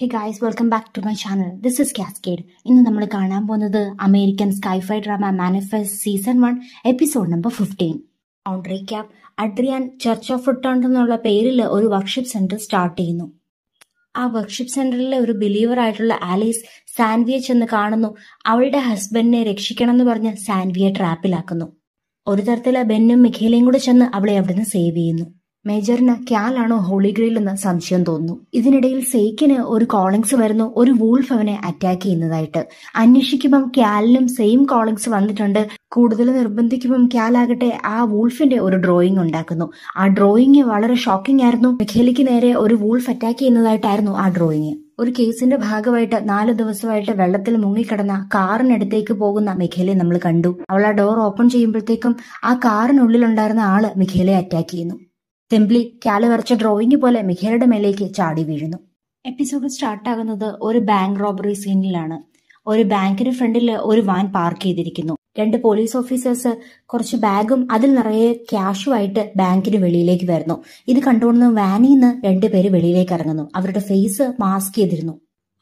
hey guys welcome back to my channel this is cascade ഇന്ന് നമ്മൾ കാണാൻ പോകുന്നത് American sci fi drama Manifest season one episode number fifteen boundary cap Adrian church of return എന്നുള്ള പേരിൽ ഒരു workshop centre start ചെയ്യുന്നു ആ workshop സെന്ററിലെ ഒരു ബിലീവർ ആയിട്ടുള്ള ആലീസ് സാൻവിയെ ചെന്ന് കാണുന്നു അവളുടെ ഹസ്ബൻഡിനെ രക്ഷിക്കണം എന്ന് പറഞ്ഞ് സാൻവിയെ ട്രാപ്പിലാക്കുന്നു ഒരു തരത്തിൽ ബെന്നും മിഖേലയും കൂടെ ചെന്ന് അവളെ അവിടുന്ന് സേവ് ചെയ്യുന്നു മേജറിന് ക്യാലാണോ ഹോളിഗ്രയിൽ എന്ന് സംശയം തോന്നുന്നു ഇതിനിടയിൽ സെയ്ക്കിന് ഒരു കോളിങ്സ് വരുന്നു ഒരു വൂൾഫ് അവനെ അറ്റാക്ക് ചെയ്യുന്നതായിട്ട് അന്വേഷിക്കുമ്പം ക്യാലിനും സെയിം കോളിങ്സ് വന്നിട്ടുണ്ട് കൂടുതൽ നിർബന്ധിക്കുമ്പം ക്യാലാകട്ടെ ആ വൂൾഫിന്റെ ഒരു ഡ്രോയിങ് ഉണ്ടാക്കുന്നു ആ ഡ്രോയിങ് വളരെ ഷോക്കിംഗ് ആയിരുന്നു മിഖേലിക്ക് നേരെ ഒരു വൂൾഫ് അറ്റാക്ക് ചെയ്യുന്നതായിട്ടായിരുന്നു ആ ഡ്രോയിങ് ഒരു കേസിന്റെ ഭാഗമായിട്ട് നാല് ദിവസമായിട്ട് വെള്ളത്തിൽ മുങ്ങിക്കിടന്ന കാറിനടുത്തേക്ക് പോകുന്ന മിഖേലെ നമ്മൾ കണ്ടു അവൾ ആ ഡോർ ഓപ്പൺ ചെയ്യുമ്പോഴത്തേക്കും ആ കാറിനുള്ളിലുണ്ടായിരുന്ന ആള് മിഖേലെ അറ്റാക്ക് ചെയ്യുന്നു സിംപ്ലി കാല് വരച്ച ഡ്രോയിങ് പോലെ മിഖേലയുടെ മേലേക്ക് ചാടി വീഴുന്നു എപ്പിസോഡ് സ്റ്റാർട്ടാകുന്നത് ഒരു ബാങ്ക് റോബറി സീനിലാണ് ഒരു ബാങ്കിന് ഫ്രണ്ടിൽ ഒരു വാൻ പാർക്ക് ചെയ്തിരിക്കുന്നു രണ്ട് പോലീസ് ഓഫീസേഴ്സ് കുറച്ച് ബാഗും അതിൽ നിറയെ ക്യാഷുമായിട്ട് ബാങ്കിന് വെളിയിലേക്ക് വരുന്നു ഇത് കണ്ടുകൊണ്ട് വാനിൽ നിന്ന് രണ്ടുപേര് വെളിയിലേക്ക് ഇറങ്ങുന്നു അവരുടെ ഫേസ് മാസ്ക് ചെയ്തിരുന്നു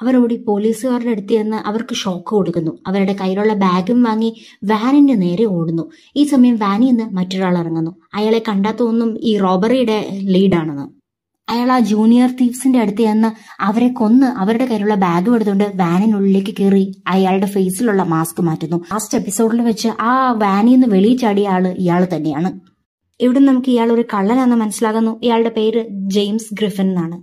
അവർ ഓടി പോലീസുകാരുടെ അടുത്ത് ചെന്ന് അവർക്ക് ഷോക്ക് കൊടുക്കുന്നു അവരുടെ കയ്യിലുള്ള ബാഗും വാങ്ങി വാനിന്റെ നേരെ ഓടുന്നു ഈ സമയം വാനിൽ നിന്ന് മറ്റൊരാൾ ഇറങ്ങുന്നു അയാളെ കണ്ടാത്തൊന്നും ഈ റോബറിയുടെ ലീഡാണെന്ന് അയാൾ ആ ജൂനിയർ തീവ്സിന്റെ അടുത്ത് ചെന്ന് അവരെ കൊന്ന് അവരുടെ കയ്യിലുള്ള ബാഗ് എടുത്തുകൊണ്ട് വാനിനുള്ളിലേക്ക് കയറി അയാളുടെ ഫേസിലുള്ള മാസ്ക് മാറ്റുന്നു ലാസ്റ്റ് എപ്പിസോഡിൽ വെച്ച് ആ വാനിൽ നിന്ന് വെളിയിൽ ചാടിയ ആള് ഇയാൾ തന്നെയാണ് ഇവിടെ നമുക്ക് ഇയാൾ ഒരു കള്ളനാണെന്ന് മനസ്സിലാകുന്നു ഇയാളുടെ പേര് ജെയിംസ് ഗ്രിഫിൻ എന്നാണ്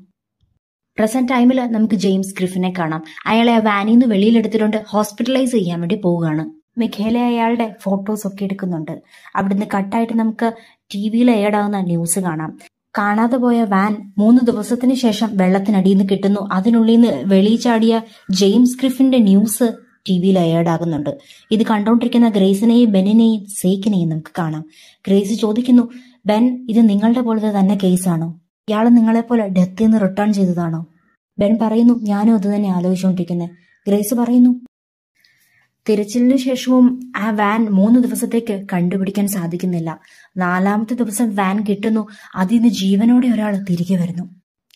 പ്രസന്റ് ടൈമിൽ നമുക്ക് ജെയിംസ് ഗ്രിഫിനെ കാണാം അയാളെ ആ വാനിൽ നിന്ന് വെളിയിലെടുത്തിട്ടുണ്ട് ഹോസ്പിറ്റലൈസ് ചെയ്യാൻ വേണ്ടി പോവുകയാണ് മിഖേല അയാളുടെ ഫോട്ടോസ് ഒക്കെ എടുക്കുന്നുണ്ട് അവിടുന്ന് കട്ടായിട്ട് നമുക്ക് ടി വിയിൽ ഏടാവുന്ന ന്യൂസ് കാണാം കാണാതെ പോയ വാൻ മൂന്ന് ദിവസത്തിന് ശേഷം വെള്ളത്തിനടിയിൽ നിന്ന് കിട്ടുന്നു അതിനുള്ളിൽ നിന്ന് വെളിച്ചാടിയ ജെയിംസ് ഗ്രിഫിന്റെ ന്യൂസ് ടി വിയിൽ ഏടാകുന്നുണ്ട് ഇത് കണ്ടുകൊണ്ടിരിക്കുന്ന ഗ്രേസിനെയും ബെനിനെയും സേക്കിനെയും നമുക്ക് കാണാം ഗ്രേസ് ചോദിക്കുന്നു ബെൻ ഇത് നിങ്ങളുടെ പോലത്തെ തന്നെ കേസാണോ ഇയാൾ നിങ്ങളെപ്പോലെ ഡെത്തിൽ നിന്ന് റിട്ടേൺ ചെയ്തതാണോ ബെൻ പറയുന്നു ഞാനും അത് തന്നെ ആലോചിച്ചുകൊണ്ടിരിക്കുന്നത് ഗ്രേസ് പറയുന്നു തിരച്ചിലിനു ശേഷവും ആ വാൻ മൂന്ന് ദിവസത്തേക്ക് കണ്ടുപിടിക്കാൻ സാധിക്കുന്നില്ല നാലാമത്തെ ദിവസം വാൻ കിട്ടുന്നു അതിൽ നിന്ന് ജീവനോടെ ഒരാൾ തിരികെ വരുന്നു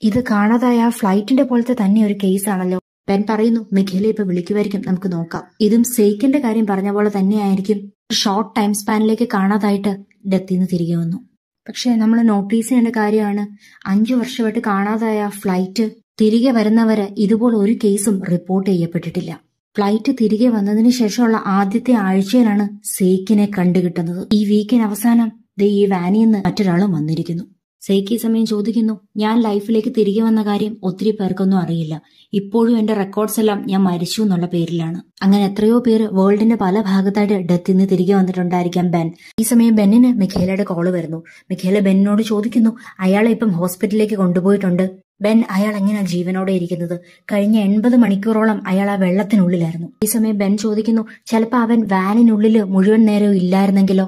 ഇത് കാണാതായ ഫ്ലൈറ്റിന്റെ പോലത്തെ തന്നെ ഒരു കേസാണല്ലോ ബെൻ പറയുന്നു മിഖേലെ ഇപ്പൊ വിളിക്കുമായിരിക്കും നമുക്ക് നോക്കാം ഇതും സെയ്ക്കിന്റെ കാര്യം പറഞ്ഞ പോലെ തന്നെയായിരിക്കും ഷോർട്ട് ടൈം സ്പാനിലേക്ക് കാണാതായിട്ട് ഡെത്തിന്ന് തിരികെ വന്നു പക്ഷേ നമ്മൾ നോട്ടീസ് ചെയ്യേണ്ട കാര്യമാണ് അഞ്ചു വർഷമായിട്ട് കാണാതായ ഫ്ലൈറ്റ് തിരികെ വരുന്നവരെ ഇതുപോലെ ഒരു കേസും റിപ്പോർട്ട് ചെയ്യപ്പെട്ടിട്ടില്ല ഫ്ലൈറ്റ് തിരികെ വന്നതിന് ശേഷമുള്ള ആദ്യത്തെ ആഴ്ചയിലാണ് സേക്കിനെ കണ്ടുകിട്ടുന്നത് ഈ വീക്കിന് അവസാനം ദേ ഈ വാനിൽ നിന്ന് മറ്റൊരാളും വന്നിരിക്കുന്നു സേക്കി സമയം ചോദിക്കുന്നു ഞാൻ ലൈഫിലേക്ക് തിരികെ വന്ന കാര്യം ഒത്തിരി പേർക്കൊന്നും അറിയില്ല ഇപ്പോഴും എന്റെ റെക്കോർഡ്സ് എല്ലാം ഞാൻ മരിച്ചു എന്നുള്ള പേരിലാണ് അങ്ങനെ എത്രയോ പേര് വേൾഡിന്റെ പല ഭാഗത്തായിട്ട് ഡെത്തിൽ നിന്ന് തിരികെ വന്നിട്ടുണ്ടായിരിക്കാം ബെൻ ഈ സമയം ബെന്നിന് മിഖേലയുടെ കോള് വരുന്നു മിഖേല ബെന്നിനോട് ചോദിക്കുന്നു അയാളെ ഇപ്പം ഹോസ്പിറ്റലിലേക്ക് കൊണ്ടുപോയിട്ടുണ്ട് ബെൻ അയാൾ എങ്ങനെയാ ജീവനോടെ ഇരിക്കുന്നത് കഴിഞ്ഞ എൺപത് മണിക്കൂറോളം അയാൾ ആ വെള്ളത്തിനുള്ളിലായിരുന്നു ഈ സമയം ബെൻ ചോദിക്കുന്നു ചിലപ്പോൾ അവൻ വാനിനുള്ളിൽ മുഴുവൻ നേരവും ഇല്ലായിരുന്നെങ്കിലോ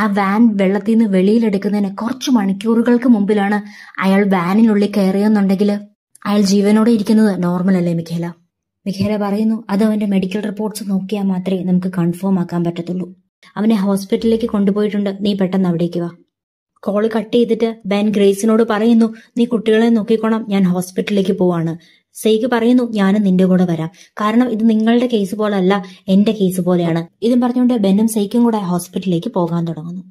ആ വാൻ വെള്ളത്തിൽ നിന്ന് വെളിയിലെടുക്കുന്നതിന് കുറച്ച് മണിക്കൂറുകൾക്ക് മുമ്പിലാണ് അയാൾ വാനിനുള്ളിൽ കയറിയെന്നുണ്ടെങ്കിൽ അയാൾ ജീവനോടെ ഇരിക്കുന്നത് നോർമൽ അല്ലേ മിഖേല മിഖേല പറയുന്നു അത് അവന്റെ മെഡിക്കൽ റിപ്പോർട്ട്സ് നോക്കിയാൽ മാത്രമേ നമുക്ക് കൺഫേം ആക്കാൻ പറ്റത്തുള്ളൂ അവനെ ഹോസ്പിറ്റലിലേക്ക് കൊണ്ടുപോയിട്ടുണ്ട് നീ പെട്ടെന്ന് അവിടേക്ക് വാ കോൾ കട്ട് ചെയ്തിട്ട് ബെൻ ഗ്രേസിനോട് പറയുന്നു നീ കുട്ടികളെ നോക്കിക്കോണം ഞാൻ ഹോസ്പിറ്റലിലേക്ക് പോവാണ് സെയ്ക്ക് പറയുന്നു ഞാനും നിന്റെ കൂടെ വരാം കാരണം ഇത് നിങ്ങളുടെ കേസ് അല്ല എന്റെ കേസ് പോലെയാണ് ഇതും പറഞ്ഞുകൊണ്ട് ബെന്നും സെയ്ക്കും കൂടെ ഹോസ്പിറ്റലിലേക്ക് പോകാൻ തുടങ്ങുന്നു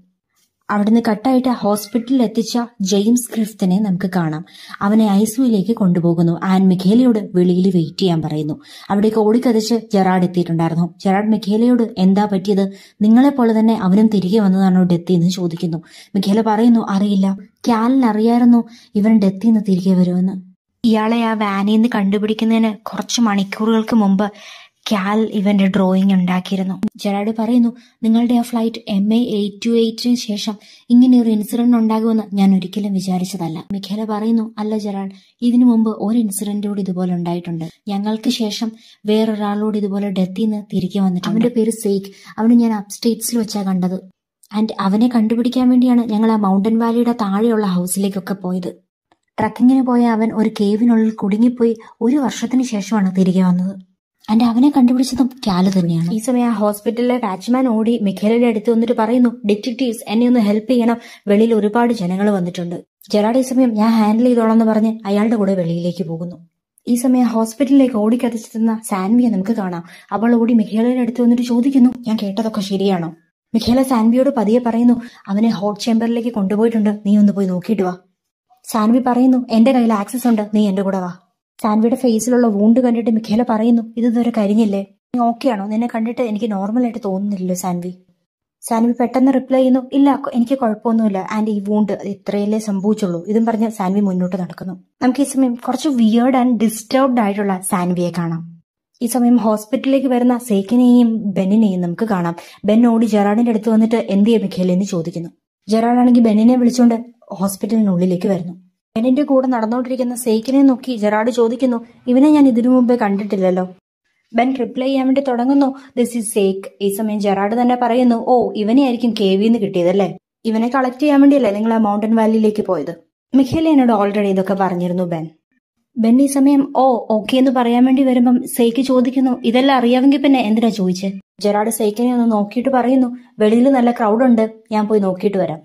അവിടുന്ന് കട്ടായിട്ട് ഹോസ്പിറ്റലിൽ എത്തിച്ച ജെയിംസ് ക്രിഫ്തിനെ നമുക്ക് കാണാം അവനെ ഐസിയുയിലേക്ക് കൊണ്ടുപോകുന്നു ആൻ മിഖേലയോട് വെളിയിൽ വെയിറ്റ് ചെയ്യാൻ പറയുന്നു അവിടേക്ക് ഓടിക്കതിച്ച് ജെറാഡ് എത്തിയിട്ടുണ്ടായിരുന്നു ജെറാഡ് മിഖേലയോട് എന്താ പറ്റിയത് നിങ്ങളെപ്പോലെ തന്നെ അവനും തിരികെ വന്നതാണോ ഡെത്തി എന്ന് ചോദിക്കുന്നു മിഖേല പറയുന്നു അറിയില്ല ക്യാലിൽ അറിയായിരുന്നു ഇവൻ ഡെത്തിന്ന് തിരികെ വരുമെന്ന് ഇയാളെ ആ വാനിന്ന് കണ്ടുപിടിക്കുന്നതിന് കുറച്ച് മണിക്കൂറുകൾക്ക് മുമ്പ് ക്യാൽ ഇവന്റെ ഡ്രോയിങ് ഉണ്ടാക്കിയിരുന്നു ജെറാഡ് പറയുന്നു നിങ്ങളുടെ ആ flight M A eight two എയ്റ്റിന് ശേഷം ഇങ്ങനെ ഒരു ഇൻസിഡന്റ് ഉണ്ടാകുമെന്ന് ഞാൻ ഒരിക്കലും വിചാരിച്ചതല്ല മിഖേല പറയുന്നു അല്ല ജെറാഡ് ഇതിനു മുമ്പ് ഒരു ഇൻസിഡന്റോട് ഇതുപോലെ ഉണ്ടായിട്ടുണ്ട് ഞങ്ങൾക്ക് ശേഷം വേറൊരാളോട് ഇതുപോലെ ഡെത്തിൽ നിന്ന് തിരികെ വന്നിട്ടുണ്ട് അവന്റെ പേര് സെയ്ഖ് അവന് ഞാൻ അപ്സ്റ്റേറ്റ്സിൽ വെച്ചാ കണ്ടത് ആൻഡ് അവനെ കണ്ടുപിടിക്കാൻ വേണ്ടിയാണ് ഞങ്ങൾ ആ മൗണ്ടൻ വാലിയുടെ താഴെയുള്ള ഹൗസിലേക്കൊക്കെ പോയത് ട്രക്കിങ്ങിന് പോയ അവൻ ഒരു കേവിനുള്ളിൽ കുടുങ്ങിപ്പോയി ഒരു വർഷത്തിന് ശേഷമാണ് തിരികെ വന്നത് ആൻഡ് അവനെ കണ്ടുപിടിച്ചതും ക്യാല് തന്നെയാണ് ഈ സമയം ആ ഹോസ്പിറ്റലിലെ വാച്ച്മാൻ ഓടി മിഖേലിന്റെ അടുത്ത് വന്നിട്ട് പറയുന്നു ഡിറ്റക്റ്റീവ്സ് എന്നെ ഒന്ന് ഹെൽപ്പ് ചെയ്യണം വെളിയിൽ ഒരുപാട് ജനങ്ങൾ വന്നിട്ടുണ്ട് ജെറാഡ് ഈ സമയം ഞാൻ ഹാൻഡിൽ ചെയ്തോളാം എന്ന് പറഞ്ഞ് അയാളുടെ കൂടെ വെളിയിലേക്ക് പോകുന്നു ഈ സമയം ഹോസ്പിറ്റലിലേക്ക് ഓടിക്കത്തിച്ചെത്തുന്ന സാൻവിയെ നമുക്ക് കാണാം അവൾ ഓടി മിഖേലയുടെ അടുത്ത് വന്നിട്ട് ചോദിക്കുന്നു ഞാൻ കേട്ടതൊക്കെ ശരിയാണോ മിഖേല സാൻവിയോട് പതിയെ പറയുന്നു അവനെ ഹോട്ട് ചേംബറിലേക്ക് കൊണ്ടുപോയിട്ടുണ്ട് നീ ഒന്ന് പോയി നോക്കിയിട്ട് വാ സാൻവി പറയുന്നു എന്റെ കയ്യിൽ ആക്സസ് ഉണ്ട് നീ എന്റെ കൂടെ വാ സാൻവിയുടെ ഫേസിലുള്ള വൂണ്ട് കണ്ടിട്ട് മിഖേല പറയുന്നു ഇത് ഇതുവരെ കരിഞ്ഞില്ലേ നീ ഓക്കെയാണോ നിന്നെ കണ്ടിട്ട് എനിക്ക് നോർമലായിട്ട് തോന്നുന്നില്ലല്ലോ സാൻവി സാൻവി പെട്ടെന്ന് റിപ്ലൈ ചെയ്യുന്നു ഇല്ല എനിക്ക് കുഴപ്പമൊന്നുമില്ല ആൻഡ് ഈ വൂണ്ട് ഇത്രയല്ലേ സംഭവിച്ചുള്ളൂ ഇതും പറഞ്ഞ് സാൻവി മുന്നോട്ട് നടക്കുന്നു നമുക്ക് ഈ സമയം കുറച്ച് വിയേർഡ് ആൻഡ് ഡിസ്റ്റർബ്ഡ് ആയിട്ടുള്ള സാൻവിയെ കാണാം ഈ സമയം ഹോസ്പിറ്റലിലേക്ക് വരുന്ന സേക്കിനെയും ബെന്നിനെയും നമുക്ക് കാണാം ബെൻ ഓടി ജെറാഡിന്റെ അടുത്ത് വന്നിട്ട് എന്ത് ചെയ്യും മിഖേലെന്ന് ചോദിക്കുന്നു ജെറാഡാണെങ്കിൽ ബെന്നിനെ വിളിച്ചുകൊണ്ട് ഹോസ്പിറ്റലിനുള്ളിലേക്ക് വരുന്നു എന്നിന്റെ കൂടെ നടന്നുകൊണ്ടിരിക്കുന്ന സേക്കിനെ നോക്കി ജെറാഡ് ചോദിക്കുന്നു ഇവനെ ഞാൻ ഇതിനു മുമ്പേ കണ്ടിട്ടില്ലല്ലോ ബെൻ റിപ്ലൈ ചെയ്യാൻ വേണ്ടി തുടങ്ങുന്നു ദിസ് ഇസ് സേക്ക് ഈ സമയം ജെറാഡ് തന്നെ പറയുന്നു ഓ ആയിരിക്കും കെ വിന്ന് കിട്ടിയതല്ലേ ഇവനെ കളക്ട് ചെയ്യാൻ വേണ്ടിയല്ലേ നിങ്ങൾ ആ മൗണ്ടൻ വാലിയിലേക്ക് പോയത് മിഖേല എന്നോട് ഓൾറെഡി ഇതൊക്കെ പറഞ്ഞിരുന്നു ബെൻ ബെൻ ഈ സമയം ഓ ഓക്കെ എന്ന് പറയാൻ വേണ്ടി വരുമ്പം സേക്ക് ചോദിക്കുന്നു ഇതെല്ലാം അറിയാമെങ്കിൽ പിന്നെ എന്തിനാ ചോദിച്ചേ ജെറാഡ് സേക്കിനെ ഒന്ന് നോക്കിയിട്ട് പറയുന്നു വെളിയിൽ നല്ല ക്രൗഡ് ഉണ്ട് ഞാൻ പോയി നോക്കിയിട്ട് വരാം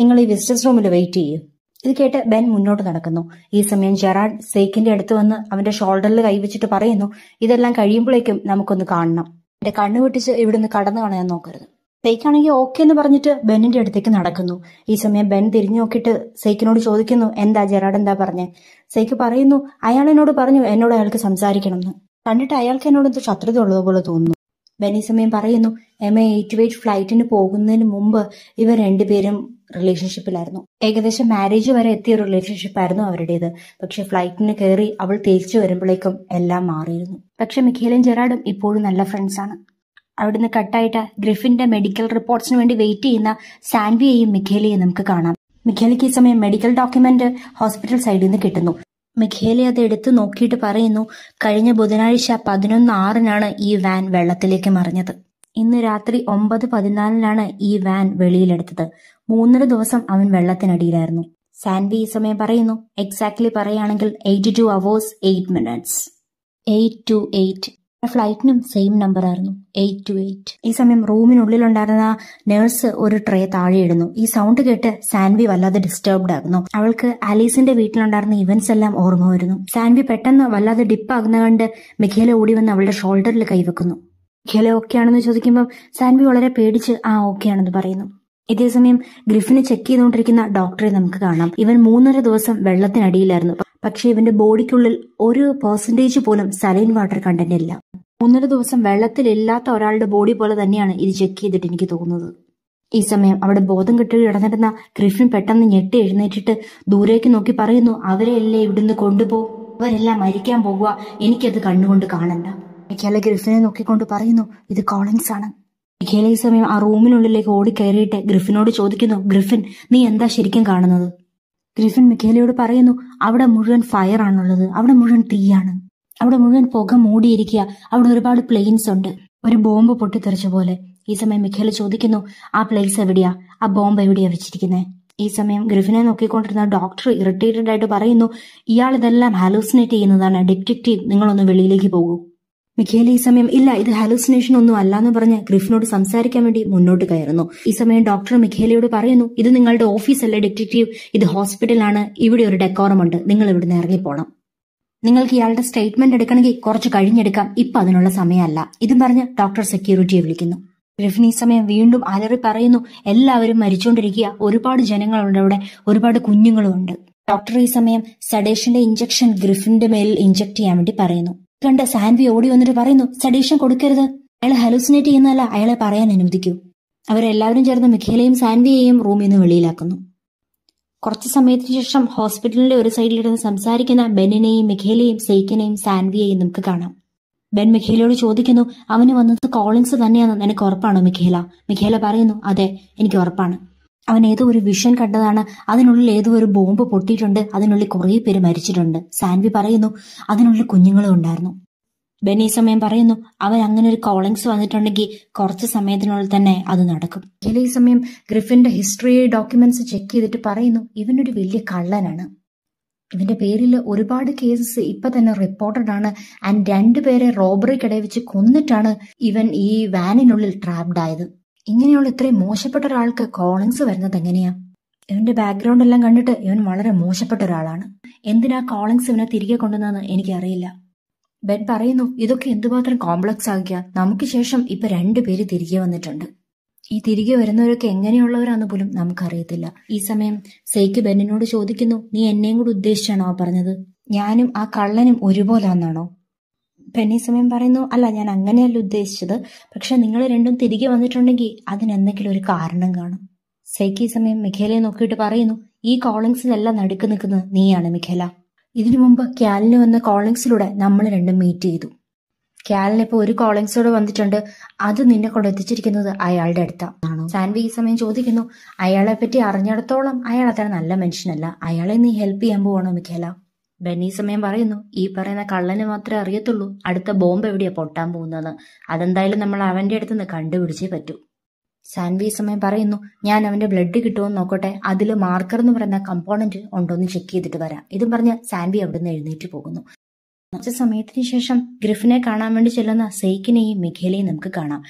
നിങ്ങൾ ഈ വിസിറ്റേഴ്സ് റൂമിൽ വെയിറ്റ് ചെയ്യൂ ഇത് കേട്ട് ബെൻ മുന്നോട്ട് നടക്കുന്നു ഈ സമയം ജെറാഡ് സെയ്ക്കിന്റെ അടുത്ത് വന്ന് അവന്റെ ഷോൾഡറിൽ കൈവച്ചിട്ട് പറയുന്നു ഇതെല്ലാം കഴിയുമ്പോഴേക്കും നമുക്കൊന്ന് കാണണം എന്റെ കണ്ണു വെട്ടിച്ച് ഇവിടുന്ന് കടന്നു കളയാൻ നോക്കരുത് സെയ്ക്കാണെങ്കിൽ ഓക്കെ എന്ന് പറഞ്ഞിട്ട് ബെന്നിന്റെ അടുത്തേക്ക് നടക്കുന്നു ഈ സമയം ബെൻ തിരിഞ്ഞു നോക്കിയിട്ട് സെയ്ക്കിനോട് ചോദിക്കുന്നു എന്താ ജെറാഡ് എന്താ പറഞ്ഞേ സെയ്ക്ക് പറയുന്നു അയാൾ എന്നോട് പറഞ്ഞു എന്നോട് അയാൾക്ക് സംസാരിക്കണം എന്ന് കണ്ടിട്ട് അയാൾക്ക് എന്നോട് എന്തോ ശത്രുത ഉള്ളതുപോലെ തോന്നുന്നു ബെനീസമയം പറയുന്നു എം എ എയ്റ്റ് വെയ്റ്റ് ഫ്ലൈറ്റിന് പോകുന്നതിന് മുമ്പ് ഇവർ രണ്ടുപേരും റിലേഷൻഷിപ്പിലായിരുന്നു ഏകദേശം മാരേജ് വരെ എത്തിയ ഒരു റിലേഷൻഷിപ്പായിരുന്നു അവരുടേത് പക്ഷെ ഫ്ലൈറ്റിന് കയറി അവൾ തിരിച്ചു വരുമ്പോഴേക്കും എല്ലാം മാറിയിരുന്നു പക്ഷെ മിഖേലും ജെറാഡും ഇപ്പോഴും നല്ല ഫ്രണ്ട്സാണ് അവിടുന്ന് കട്ടായിട്ട് ഗ്രിഫിന്റെ മെഡിക്കൽ റിപ്പോർട്ട്സിന് വേണ്ടി വെയിറ്റ് ചെയ്യുന്ന സാൻവിയെയും മിഖേലിയെയും നമുക്ക് കാണാം മിഖേലിക്ക് ഈ സമയം മെഡിക്കൽ ഡോക്യുമെന്റ് ഹോസ്പിറ്റൽ സൈഡിൽ നിന്ന് കിട്ടുന്നു മിഖേലെ അത് എടുത്തു നോക്കിയിട്ട് പറയുന്നു കഴിഞ്ഞ ബുധനാഴ്ച പതിനൊന്ന് ആറിനാണ് ഈ വാൻ വെള്ളത്തിലേക്ക് മറിഞ്ഞത് ഇന്ന് രാത്രി ഒമ്പത് പതിനാലിനാണ് ഈ വാൻ വെളിയിലെടുത്തത് മൂന്നര ദിവസം അവൻ വെള്ളത്തിനടിയിലായിരുന്നു സാൻവി ഈ സമയം പറയുന്നു എക്സാക്ട്ലി പറയുകയാണെങ്കിൽ eighty two hours eight minutes eight two eight ഫ്ലൈറ്റിനും സെയിം നമ്പർ ആയിരുന്നു എയ്റ്റ് ടു എയ്റ്റ് ഈ സമയം റൂമിനുള്ളിലുണ്ടായിരുന്ന നേഴ്സ് ഒരു ട്രേ താഴെ ഇടുന്നു ഈ സൗണ്ട് കേട്ട് സാൻവി വല്ലാതെ ഡിസ്റ്റർബ്ഡ് ആകുന്നു അവൾക്ക് ആലീസിന്റെ വീട്ടിലുണ്ടായിരുന്ന ഇവന്റ്സ് എല്ലാം ഓർമ്മ വരുന്നു സാൻവി പെട്ടെന്ന് വല്ലാതെ ആകുന്ന കണ്ട് മിഖേല ഓടി വന്ന് അവളുടെ ഷോൾഡറിൽ കൈവെക്കുന്നു മിഖേല ഓക്കെ ആണെന്ന് ചോദിക്കുമ്പോൾ സാൻവി വളരെ പേടിച്ച് ആ ഓക്കെ ആണെന്ന് പറയുന്നു ഇതേസമയം ഗ്രിഫിനെ ചെക്ക് ചെയ്തുകൊണ്ടിരിക്കുന്ന ഡോക്ടറെ നമുക്ക് കാണാം ഇവൻ മൂന്നര ദിവസം വെള്ളത്തിനടിയിലായിരുന്നു പക്ഷേ ഇവന്റെ ബോഡിക്കുള്ളിൽ ഒരു പെർസെൻറ്റേജ് പോലും സലൈൻ വാട്ടർ കണ്ടന്റ് ഇല്ല ഒന്നര ദിവസം വെള്ളത്തിലില്ലാത്ത ഒരാളുടെ ബോഡി പോലെ തന്നെയാണ് ഇത് ചെക്ക് ചെയ്തിട്ട് എനിക്ക് തോന്നുന്നത് ഈ സമയം അവിടെ ബോധം കെട്ടി കിടന്നിരുന്ന ക്രിഫിൻ പെട്ടെന്ന് ഞെട്ടി എഴുന്നേറ്റിട്ട് ദൂരേക്ക് നോക്കി പറയുന്നു അവരെയല്ലേ ഇവിടുന്ന് കൊണ്ടുപോ അവരെല്ലാം മരിക്കാൻ പോകുക എനിക്കത് കണ്ണുകൊണ്ട് കാണണ്ട മിഖേല ഗ്രിഫിനെ നോക്കിക്കൊണ്ട് പറയുന്നു ഇത് കോളിങ്സ് ആണ് മിഖേല ഈ സമയം ആ റൂമിനുള്ളിലേക്ക് ഓടി ഗ്രിഫിനോട് ചോദിക്കുന്നു ഗ്രിഫിൻ നീ എന്താ ശരിക്കും കാണുന്നത് ഗ്രിഫിൻ മിഖേലയോട് പറയുന്നു അവിടെ മുഴുവൻ ഫയർ ആണുള്ളത് അവിടെ മുഴുവൻ തീയാണ് അവിടെ മുഴുവൻ പുക മൂടിയിരിക്കുക അവിടെ ഒരുപാട് പ്ലെയിൻസ് ഉണ്ട് ഒരു ബോംബ് പൊട്ടിത്തെറിച്ച പോലെ ഈ സമയം മിഖേല ചോദിക്കുന്നു ആ പ്ലെയിൻസ് എവിടെയാ ആ ബോംബ് എവിടെയാ വെച്ചിരിക്കുന്നത് ഈ സമയം ഗ്രിഫിനെ നോക്കിക്കൊണ്ടിരുന്ന ഡോക്ടർ ഇറിറ്റേറ്റഡ് ആയിട്ട് പറയുന്നു ഇയാൾ ഇതെല്ലാം ഹാലൂസിനേറ്റ് ചെയ്യുന്നതാണ് ഡിറ്റക്റ്റീവ് നിങ്ങളൊന്ന് വെളിയിലേക്ക് പോകൂ മിഖേല ഈ സമയം ഇല്ല ഇത് ഹാലുസിനേഷൻ ഒന്നും അല്ല എന്ന് പറഞ്ഞ് ഗ്രിഫിനോട് സംസാരിക്കാൻ വേണ്ടി മുന്നോട്ട് കയറുന്നു ഈ സമയം ഡോക്ടർ മിഖേലയോട് പറയുന്നു ഇത് നിങ്ങളുടെ ഓഫീസ് ഓഫീസല്ലേ ഡിറ്റക്റ്റീവ് ഇത് ഹോസ്പിറ്റലാണ് ഇവിടെ ഒരു ഡെക്കോറമുണ്ട് നിങ്ങൾ ഇവിടുന്ന് ഇറങ്ങിപ്പോണം നിങ്ങൾക്ക് ഇയാളുടെ സ്റ്റേറ്റ്മെന്റ് എടുക്കണമെങ്കിൽ കുറച്ച് കഴിഞ്ഞെടുക്കാം ഇപ്പൊ അതിനുള്ള സമയമല്ല ഇതും പറഞ്ഞ് ഡോക്ടർ സെക്യൂരിറ്റിയെ വിളിക്കുന്നു ഗ്രിഫിൻ ഈ സമയം വീണ്ടും അലറി പറയുന്നു എല്ലാവരും മരിച്ചുകൊണ്ടിരിക്കുക ഒരുപാട് ജനങ്ങളുണ്ട് അവിടെ ഒരുപാട് കുഞ്ഞുങ്ങളുമുണ്ട് ഡോക്ടർ ഈ സമയം സഡേഷന്റെ ഇഞ്ചക്ഷൻ ഗ്രിഫിന്റെ മേലിൽ ഇഞ്ചക്ട് ചെയ്യാൻ വേണ്ടി പറയുന്നു കണ്ട സാൻവി ഓടി വന്നിട്ട് പറയുന്നു സഡീഷൻ കൊടുക്കരുത് അയാളെ ഹലൂസിനേറ്റ് ചെയ്യുന്നതല്ല അയാളെ പറയാൻ അനുവദിക്കൂ അവരെല്ലാവരും ചേർന്ന് മിഖേലയും സാൻവിയെയും റൂമിൽ നിന്ന് വെളിയിലാക്കുന്നു കുറച്ച് സമയത്തിന് ശേഷം ഹോസ്പിറ്റലിന്റെ ഒരു സൈഡിലിരുന്ന് സംസാരിക്കുന്ന ബെന്നിനെയും മിഖേലയും സെയ്ക്കിനെയും സാൻവിയെയും നമുക്ക് കാണാം ബെൻ മിഖേലയോട് ചോദിക്കുന്നു അവന് വന്നത് കോളിൻസ് തന്നെയാണെന്ന് എനിക്ക് ഉറപ്പാണോ മിഖേല മിഖേല പറയുന്നു അതെ എനിക്ക് ഉറപ്പാണ് അവൻ ഏതോ ഒരു വിഷൻ കണ്ടതാണ് അതിനുള്ളിൽ ഏതോ ഒരു ബോംബ് പൊട്ടിയിട്ടുണ്ട് അതിനുള്ളിൽ കുറേ പേര് മരിച്ചിട്ടുണ്ട് സാൻവി പറയുന്നു അതിനുള്ളിൽ കുഞ്ഞുങ്ങളും ഉണ്ടായിരുന്നു ബെന്നി സമയം പറയുന്നു അവൻ അങ്ങനെ ഒരു കോളിങ്സ് വന്നിട്ടുണ്ടെങ്കിൽ കുറച്ച് സമയത്തിനുള്ളിൽ തന്നെ അത് നടക്കും ഈ സമയം ഗ്രിഫിന്റെ ഹിസ്റ്ററി ഡോക്യുമെന്റ്സ് ചെക്ക് ചെയ്തിട്ട് പറയുന്നു ഇവനൊരു വലിയ കള്ളനാണ് ഇവന്റെ പേരിൽ ഒരുപാട് കേസസ് ഇപ്പൊ തന്നെ റിപ്പോർട്ടഡ് ആണ് ആൻഡ് രണ്ടുപേരെ റോബറിക്കിടയിൽ വെച്ച് കൊന്നിട്ടാണ് ഇവൻ ഈ വാനിനുള്ളിൽ ട്രാപ്ഡ് ആയത് ഇങ്ങനെയുള്ള ഇത്രയും മോശപ്പെട്ട ഒരാൾക്ക് കോളിങ്സ് വരുന്നത് എങ്ങനെയാ ഇവന്റെ ബാക്ക്ഗ്രൗണ്ട് എല്ലാം കണ്ടിട്ട് ഇവൻ വളരെ മോശപ്പെട്ട ഒരാളാണ് എന്തിനാ കോളിങ്സ് ഇവനെ തിരികെ കൊണ്ടുവന്നെന്ന് എനിക്കറിയില്ല ബെൻ പറയുന്നു ഇതൊക്കെ എന്തുമാത്രം കോംപ്ലക്സ് ആകുക നമുക്ക് ശേഷം ഇപ്പൊ രണ്ടുപേര് തിരികെ വന്നിട്ടുണ്ട് ഈ തിരികെ വരുന്നവരൊക്കെ എങ്ങനെയുള്ളവരാന്ന് പോലും നമുക്കറിയത്തില്ല ഈ സമയം സെയ്ക്ക് ബെന്നിനോട് ചോദിക്കുന്നു നീ എന്നെയും കൂടി ഉദ്ദേശിച്ചാണോ പറഞ്ഞത് ഞാനും ആ കള്ളനും ഒരുപോലെ വന്നാണോ പെന്നി സമയം പറയുന്നു അല്ല ഞാൻ അങ്ങനെയല്ല ഉദ്ദേശിച്ചത് പക്ഷെ നിങ്ങൾ രണ്ടും തിരികെ വന്നിട്ടുണ്ടെങ്കിൽ അതിനെന്തെങ്കിലും ഒരു കാരണം കാണും സൈക്കി സമയം മിഖേലയെ നോക്കിയിട്ട് പറയുന്നു ഈ കോളിങ്സിലെല്ലാം നടുക്ക് നിൽക്കുന്നത് നീയാണ് മിഖേല ഇതിനു മുമ്പ് ക്യാലിന് വന്ന കോളിങ്സിലൂടെ നമ്മൾ രണ്ടും മീറ്റ് ചെയ്തു ക്യാലിനിപ്പോ ഒരു കോളിങ്സോട് വന്നിട്ടുണ്ട് അത് നിന്നെ കൊണ്ട് എത്തിച്ചിരിക്കുന്നത് അയാളുടെ അടുത്താണ് സാൻവി ഈ സമയം ചോദിക്കുന്നു അയാളെ പറ്റി അറിഞ്ഞിടത്തോളം അയാൾ അത്ര നല്ല മനുഷ്യനല്ല അയാളെ നീ ഹെൽപ്പ് ചെയ്യാൻ പോവാണോ മിഖേല ബെന്നി സമയം പറയുന്നു ഈ പറയുന്ന കള്ളന് മാത്രമേ അറിയത്തുള്ളൂ അടുത്ത ബോംബ് എവിടെയാ പൊട്ടാൻ പോകുന്നത് അതെന്തായാലും നമ്മൾ അവന്റെ അടുത്ത് നിന്ന് കണ്ടുപിടിച്ചേ പറ്റൂ സാൻവി സമയം പറയുന്നു ഞാൻ അവന്റെ ബ്ലഡ് കിട്ടുമെന്ന് നോക്കട്ടെ അതിൽ മാർക്കർ എന്ന് പറയുന്ന കമ്പോണന്റ് ഉണ്ടോന്ന് ചെക്ക് ചെയ്തിട്ട് വരാം ഇതും പറഞ്ഞ് സാൻവി അവിടുന്ന് എഴുന്നേറ്റ് പോകുന്നു കുറച്ച് സമയത്തിന് ശേഷം ഗ്രിഫിനെ കാണാൻ വേണ്ടി ചെല്ലുന്ന സെയ്ക്കിനെയും മിഖേലയും നമുക്ക് കാണാം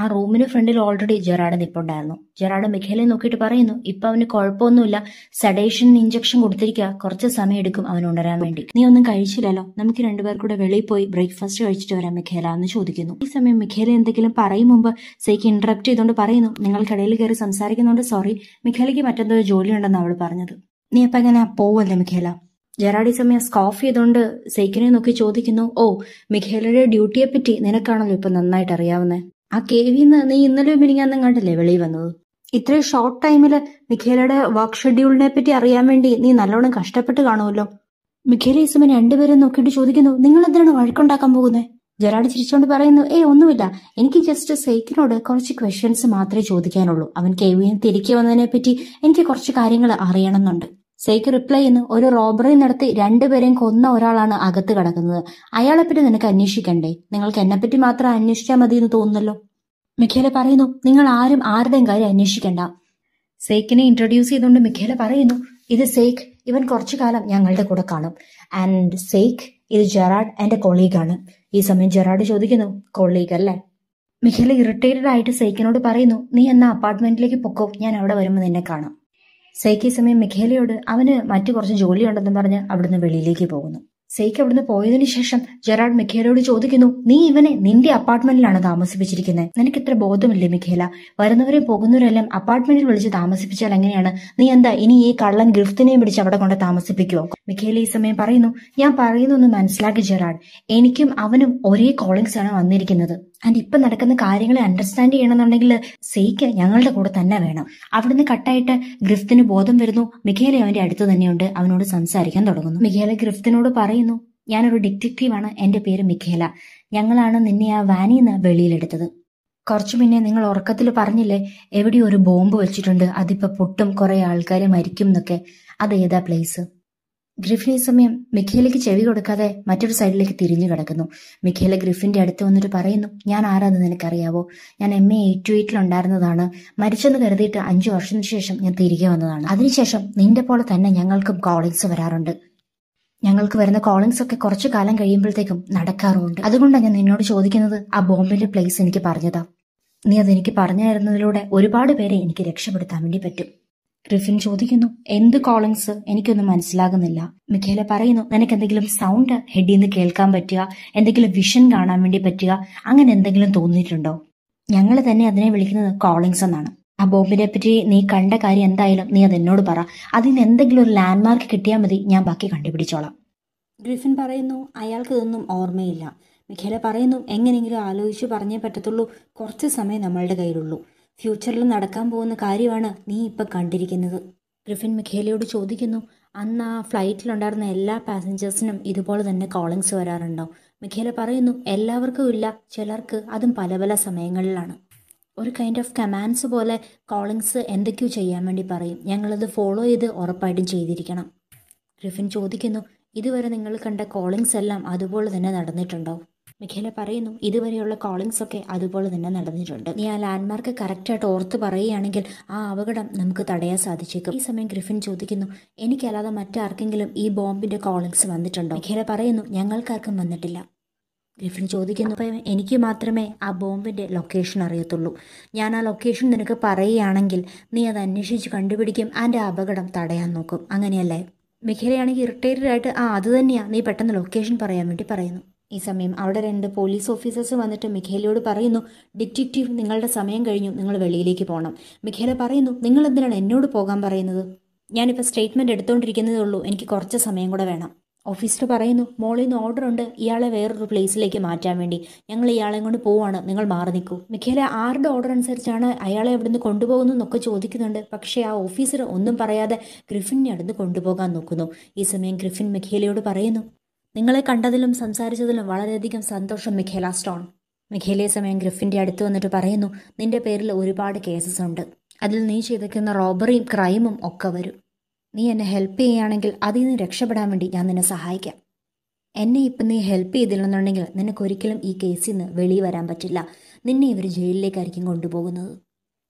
ആ റൂമിന് ഫ്രണ്ടിൽ ഓൾറെഡി ജെറാഡ് നിപ്പുണ്ടായിരുന്നു ജെറാഡ് മിഖേലെ നോക്കിയിട്ട് പറയുന്നു ഇപ്പൊ അവന് കുഴപ്പമൊന്നുമില്ല സഡേഷൻ ഇഞ്ചക്ഷൻ കൊടുത്തിരിക്കുക കുറച്ച് സമയം എടുക്കും അവൻ ഉണരാൻ വേണ്ടി നീ ഒന്നും കഴിച്ചില്ലല്ലോ നമുക്ക് രണ്ടുപേർ കൂടെ വെളിയിൽ പോയി ബ്രേക്ക്ഫാസ്റ്റ് കഴിച്ചിട്ട് വരാൻ മിഖേല എന്ന് ചോദിക്കുന്നു ഈ സമയം മിഖേല എന്തെങ്കിലും പറയും മുമ്പ് സേക്ക് ഇന്ററപ്റ്റ് ചെയ്തുകൊണ്ട് പറയുന്നു നിങ്ങൾക്കിടയിൽ കയറി സംസാരിക്കുന്നുണ്ട് സോറി മിഖേലയ്ക്ക് മറ്റെന്തോ ജോലി ഉണ്ടെന്ന് അവൾ പറഞ്ഞത് നീ അപ്പൊ എങ്ങനെ പോവല്ലേ മിഖേല ഈ സമയം സ്കോഫ് ചെയ്തുകൊണ്ട് സേക്കിനെ നോക്കി ചോദിക്കുന്നു ഓ മിഖേലയുടെ ഡ്യൂട്ടിയെ പറ്റി നിനക്കാണല്ലോ ഇപ്പൊ നന്നായിട്ട് അറിയാവുന്നേ ആ കേവിന്ന് നീ ഇന്നലെ മിനിങ്ങാന്നും കണ്ടല്ലേ വെളിയിൽ വന്നത് ഇത്രയും ഷോർട്ട് ടൈമിൽ മിഖേലയുടെ വർക്ക് ഷെഡ്യൂളിനെ പറ്റി അറിയാൻ വേണ്ടി നീ നല്ലോണം കഷ്ടപ്പെട്ട് കാണുമല്ലോ മിഖേല ഇസുമൻ രണ്ടുപേരും നോക്കിയിട്ട് ചോദിക്കുന്നു നിങ്ങൾ എന്തിനാണ് വഴക്കുണ്ടാക്കാൻ പോകുന്നത് ജെറാഡ് ചിരിച്ചുകൊണ്ട് പറയുന്നു ഏയ് ഒന്നുമില്ല എനിക്ക് ജസ്റ്റ് സെയ്ക്കിനോട് കുറച്ച് ക്വസ്റ്റ്യൻസ് മാത്രമേ ചോദിക്കാനുള്ളൂ അവൻ കേവിന്ന് തിരികെ വന്നതിനെ പറ്റി എനിക്ക് കുറച്ച് കാര്യങ്ങൾ അറിയണമെന്നുണ്ട് സേക്ക് റിപ്ലൈ ചെയ്യുന്നു ഒരു റോബറി നടത്തി രണ്ടുപേരെയും കൊന്ന ഒരാളാണ് അകത്ത് കിടക്കുന്നത് അയാളെപ്പറ്റി നിനക്ക് അന്വേഷിക്കണ്ടേ നിങ്ങൾക്ക് എന്നെപ്പറ്റി മാത്രം അന്വേഷിച്ചാൽ മതി എന്ന് തോന്നുന്നല്ലോ മിഖേല പറയുന്നു നിങ്ങൾ ആരും ആരുടെയും കാര്യം അന്വേഷിക്കണ്ട സേക്കിനെ ഇൻട്രൊഡ്യൂസ് ചെയ്തുകൊണ്ട് മിഖേല പറയുന്നു ഇത് സേക്ക് ഇവൻ കുറച്ചു കാലം ഞങ്ങളുടെ കൂടെ കാണും ആൻഡ് സേക്ക് ഇത് ജെറാഡ് എന്റെ കൊളീഗാണ് ഈ സമയം ജെറാഡ് ചോദിക്കുന്നു കൊളീഗ് അല്ലേ മിഖേല ഇറിറ്റേറ്റഡ് ആയിട്ട് സേക്കിനോട് പറയുന്നു നീ എന്ന അപ്പാർട്ട്മെന്റിലേക്ക് പൊക്കോ ഞാൻ അവിടെ വരുമ്പോൾ നിന്നെ കാണാം സൈക്കി സമയം മിഖേലയോട് അവന് മറ്റു കുറച്ച് ജോലിയുണ്ടെന്ന് പറഞ്ഞ് അവിടുന്ന് വെളിയിലേക്ക് പോകുന്നു സൈക്ക് അവിടുന്ന് പോയതിനു ശേഷം ജെറാഡ് മിഖേലയോട് ചോദിക്കുന്നു നീ ഇവനെ നിന്റെ അപ്പാർട്ട്മെന്റിലാണ് താമസിപ്പിച്ചിരിക്കുന്നത് നിനക്ക് ഇത്ര ബോധമില്ലേ മിഖേല വരുന്നവരെയും പോകുന്നവരെല്ലാം അപ്പാർട്ട്മെന്റിൽ വിളിച്ച് താമസിപ്പിച്ചാൽ എങ്ങനെയാണ് നീ എന്താ ഇനി ഈ കള്ളൻ ഗ്രിഫ്തിനെയും പിടിച്ച് അവിടെ കൊണ്ട് താമസിപ്പിക്കുമോ മിഖേല ഈ സമയം പറയുന്നു ഞാൻ പറയുന്നു ഒന്ന് മനസ്സിലാക്കി ജെറാഡ് എനിക്കും അവനും ഒരേ കോളിംഗ്സ് ആണ് വന്നിരിക്കുന്നത് ആൻഡ് ഇപ്പം നടക്കുന്ന കാര്യങ്ങളെ അണ്ടർസ്റ്റാൻഡ് ചെയ്യണമെന്നുണ്ടെങ്കിൽ സെയ്ക്ക് ഞങ്ങളുടെ കൂടെ തന്നെ വേണം അവിടുന്ന് കട്ടായിട്ട് ഗ്രിഫ്തിന് ബോധം വരുന്നു മിഖേല അവന്റെ അടുത്ത് തന്നെയുണ്ട് അവനോട് സംസാരിക്കാൻ തുടങ്ങുന്നു മിഖേല ഗ്രിഫ്തിനോട് പറയുന്നു ഞാനൊരു ഡിറ്റക്റ്റീവാണ് എൻ്റെ പേര് മിഖേല ഞങ്ങളാണ് നിന്നെ ആ വാനിൽ നിന്ന് വെളിയിലെടുത്തത് കുറച്ചു മുന്നേ നിങ്ങൾ ഉറക്കത്തിൽ പറഞ്ഞില്ലേ എവിടെയോ ഒരു ബോംബ് വെച്ചിട്ടുണ്ട് അതിപ്പോൾ പൊട്ടും കുറെ ആൾക്കാരെ മരിക്കും എന്നൊക്കെ അത് ഏതാ പ്ലേസ് ഗ്രിഫിൻ ഈ സമയം മിഖേലയ്ക്ക് ചെവി കൊടുക്കാതെ മറ്റൊരു സൈഡിലേക്ക് തിരിഞ്ഞു കിടക്കുന്നു മിഖേല ഗ്രിഫിന്റെ അടുത്ത് വന്നിട്ട് പറയുന്നു ഞാൻ ആരാന്ന് നിനക്കറിയാവോ ഞാൻ എം എ എയ്റ്റ് ഉണ്ടായിരുന്നതാണ് മരിച്ചെന്ന് കരുതിയിട്ട് അഞ്ചു വർഷത്തിന് ശേഷം ഞാൻ തിരികെ വന്നതാണ് അതിനുശേഷം നിന്റെ പോലെ തന്നെ ഞങ്ങൾക്കും കോളിങ്സ് വരാറുണ്ട് ഞങ്ങൾക്ക് വരുന്ന കോളിങ്സ് ഒക്കെ കുറച്ചു കാലം കഴിയുമ്പോഴത്തേക്കും നടക്കാറുമുണ്ട് അതുകൊണ്ടാണ് ഞാൻ നിന്നോട് ചോദിക്കുന്നത് ആ ബോംബിന്റെ പ്ലേസ് എനിക്ക് പറഞ്ഞതാ നീ അതെനിക്ക് പറഞ്ഞു തരുന്നതിലൂടെ ഒരുപാട് പേരെ എനിക്ക് രക്ഷപ്പെടുത്താൻ വേണ്ടി പറ്റും ഗ്രിഫിൻ ചോദിക്കുന്നു എന്ത് കോളിങ്സ് എനിക്കൊന്നും മനസ്സിലാകുന്നില്ല മിഖേല പറയുന്നു നിനക്ക് എന്തെങ്കിലും സൗണ്ട് ഹെഡിൽ നിന്ന് കേൾക്കാൻ പറ്റുക എന്തെങ്കിലും വിഷൻ കാണാൻ വേണ്ടി പറ്റുക അങ്ങനെ എന്തെങ്കിലും തോന്നിയിട്ടുണ്ടോ ഞങ്ങൾ തന്നെ അതിനെ വിളിക്കുന്നത് കോളിങ്സ് എന്നാണ് ആ ബോംബിനെ പറ്റി നീ കണ്ട കാര്യം എന്തായാലും നീ അത് എന്നോട് പറ അതിന് എന്തെങ്കിലും ഒരു ലാൻഡ് മാർക്ക് കിട്ടിയാൽ മതി ഞാൻ ബാക്കി കണ്ടുപിടിച്ചോളാം ഗ്രിഫിൻ പറയുന്നു അയാൾക്ക് ഇതൊന്നും ഓർമ്മയില്ല മിഖേല പറയുന്നു എങ്ങനെയെങ്കിലും ആലോചിച്ച് പറഞ്ഞേ പറ്റത്തുള്ളൂ കുറച്ച് സമയം നമ്മളുടെ കയ്യിലുള്ളൂ ഫ്യൂച്ചറിൽ നടക്കാൻ പോകുന്ന കാര്യമാണ് നീ ഇപ്പം കണ്ടിരിക്കുന്നത് ഗ്രിഫിൻ മിഖേലയോട് ചോദിക്കുന്നു അന്ന് ആ ഫ്ലൈറ്റിലുണ്ടായിരുന്ന എല്ലാ പാസഞ്ചേഴ്സിനും ഇതുപോലെ തന്നെ കോളിങ്സ് വരാറുണ്ടോ മിഖേല പറയുന്നു എല്ലാവർക്കും ഇല്ല ചിലർക്ക് അതും പല പല സമയങ്ങളിലാണ് ഒരു കൈൻഡ് ഓഫ് കമാൻഡ്സ് പോലെ കോളിങ്സ് എന്തൊക്കെയോ ചെയ്യാൻ വേണ്ടി പറയും ഞങ്ങളത് ഫോളോ ചെയ്ത് ഉറപ്പായിട്ടും ചെയ്തിരിക്കണം ഗ്രിഫിൻ ചോദിക്കുന്നു ഇതുവരെ നിങ്ങൾ കണ്ട കോളിങ്സ് എല്ലാം അതുപോലെ തന്നെ നടന്നിട്ടുണ്ടോ മിഖേല പറയുന്നു ഇതുവരെയുള്ള കോളിങ്സ് ഒക്കെ അതുപോലെ തന്നെ നടന്നിട്ടുണ്ട് നീ ആ ലാൻഡ്മാർക്ക് കറക്റ്റായിട്ട് ഓർത്ത് പറയുകയാണെങ്കിൽ ആ അപകടം നമുക്ക് തടയാൻ സാധിച്ചേക്കും ഈ സമയം ഗ്രിഫിൻ ചോദിക്കുന്നു എനിക്കല്ലാതെ മറ്റാർക്കെങ്കിലും ഈ ബോംബിന്റെ കോളിങ്സ് വന്നിട്ടുണ്ടോ മിഖേല പറയുന്നു ഞങ്ങൾക്കാർക്കും വന്നിട്ടില്ല ഗ്രിഫിൻ ചോദിക്കുന്നു അപ്പം എനിക്ക് മാത്രമേ ആ ബോംബിൻ്റെ ലൊക്കേഷൻ അറിയത്തുള്ളൂ ഞാൻ ആ ലൊക്കേഷൻ നിനക്ക് പറയുകയാണെങ്കിൽ നീ അത് അന്വേഷിച്ച് കണ്ടുപിടിക്കും അതിൻ്റെ അപകടം തടയാൻ നോക്കും അങ്ങനെയല്ലേ മിഖേലയാണെങ്കിൽ ഇറിറ്റേറ്റഡ് ആയിട്ട് ആ അത് തന്നെയാണ് നീ പെട്ടെന്ന് ലൊക്കേഷൻ പറയാൻ വേണ്ടി പറയുന്നു ഈ സമയം അവിടെ രണ്ട് പോലീസ് ഓഫീസേഴ്സ് വന്നിട്ട് മിഖേലയോട് പറയുന്നു ഡിറ്റക്റ്റീവ് നിങ്ങളുടെ സമയം കഴിഞ്ഞു നിങ്ങൾ വെളിയിലേക്ക് പോകണം മിഖേല പറയുന്നു നിങ്ങൾ എന്തിനാണ് എന്നോട് പോകാൻ പറയുന്നത് ഞാനിപ്പോൾ സ്റ്റേറ്റ്മെൻറ്റ് എടുത്തുകൊണ്ടിരിക്കുന്നതേ ഉള്ളൂ എനിക്ക് കുറച്ച് സമയം കൂടെ വേണം ഓഫീസർ പറയുന്നു മോളിൽ നിന്ന് ഓർഡർ ഉണ്ട് ഇയാളെ വേറൊരു പ്ലേസിലേക്ക് മാറ്റാൻ വേണ്ടി ഞങ്ങൾ ഇയാളെ കൊണ്ട് പോവാണ് നിങ്ങൾ മാറി നിൽക്കൂ മിഖേല ആരുടെ ഓർഡർ അനുസരിച്ചാണ് അയാളെ കൊണ്ടുപോകുന്നു എന്നൊക്കെ ചോദിക്കുന്നുണ്ട് പക്ഷേ ആ ഓഫീസർ ഒന്നും പറയാതെ ഗ്രിഫിനെ അടുന്ന് കൊണ്ടുപോകാൻ നോക്കുന്നു ഈ സമയം ഗ്രിഫിൻ മിഖേലയോട് പറയുന്നു നിങ്ങളെ കണ്ടതിലും സംസാരിച്ചതിലും വളരെയധികം സന്തോഷം മിഖേല സ്റ്റോൺ മിഖേലയെ സമയം ഗ്രിഫിൻ്റെ അടുത്ത് വന്നിട്ട് പറയുന്നു നിന്റെ പേരിൽ ഒരുപാട് കേസസ് ഉണ്ട് അതിൽ നീ ചെയ്തേക്കുന്ന റോബറിയും ക്രൈമും ഒക്കെ വരും നീ എന്നെ ഹെൽപ്പ് ചെയ്യുകയാണെങ്കിൽ അതിൽ നിന്ന് രക്ഷപ്പെടാൻ വേണ്ടി ഞാൻ നിന്നെ സഹായിക്കാം എന്നെ ഇപ്പം നീ ഹെൽപ്പ് ചെയ്തില്ലെന്നുണ്ടെങ്കിൽ നിനക്കൊരിക്കലും ഈ കേസിൽ നിന്ന് വെളിയിൽ വരാൻ പറ്റില്ല നിന്നെ ഇവർ ജയിലിലേക്കായിരിക്കും കൊണ്ടുപോകുന്നത്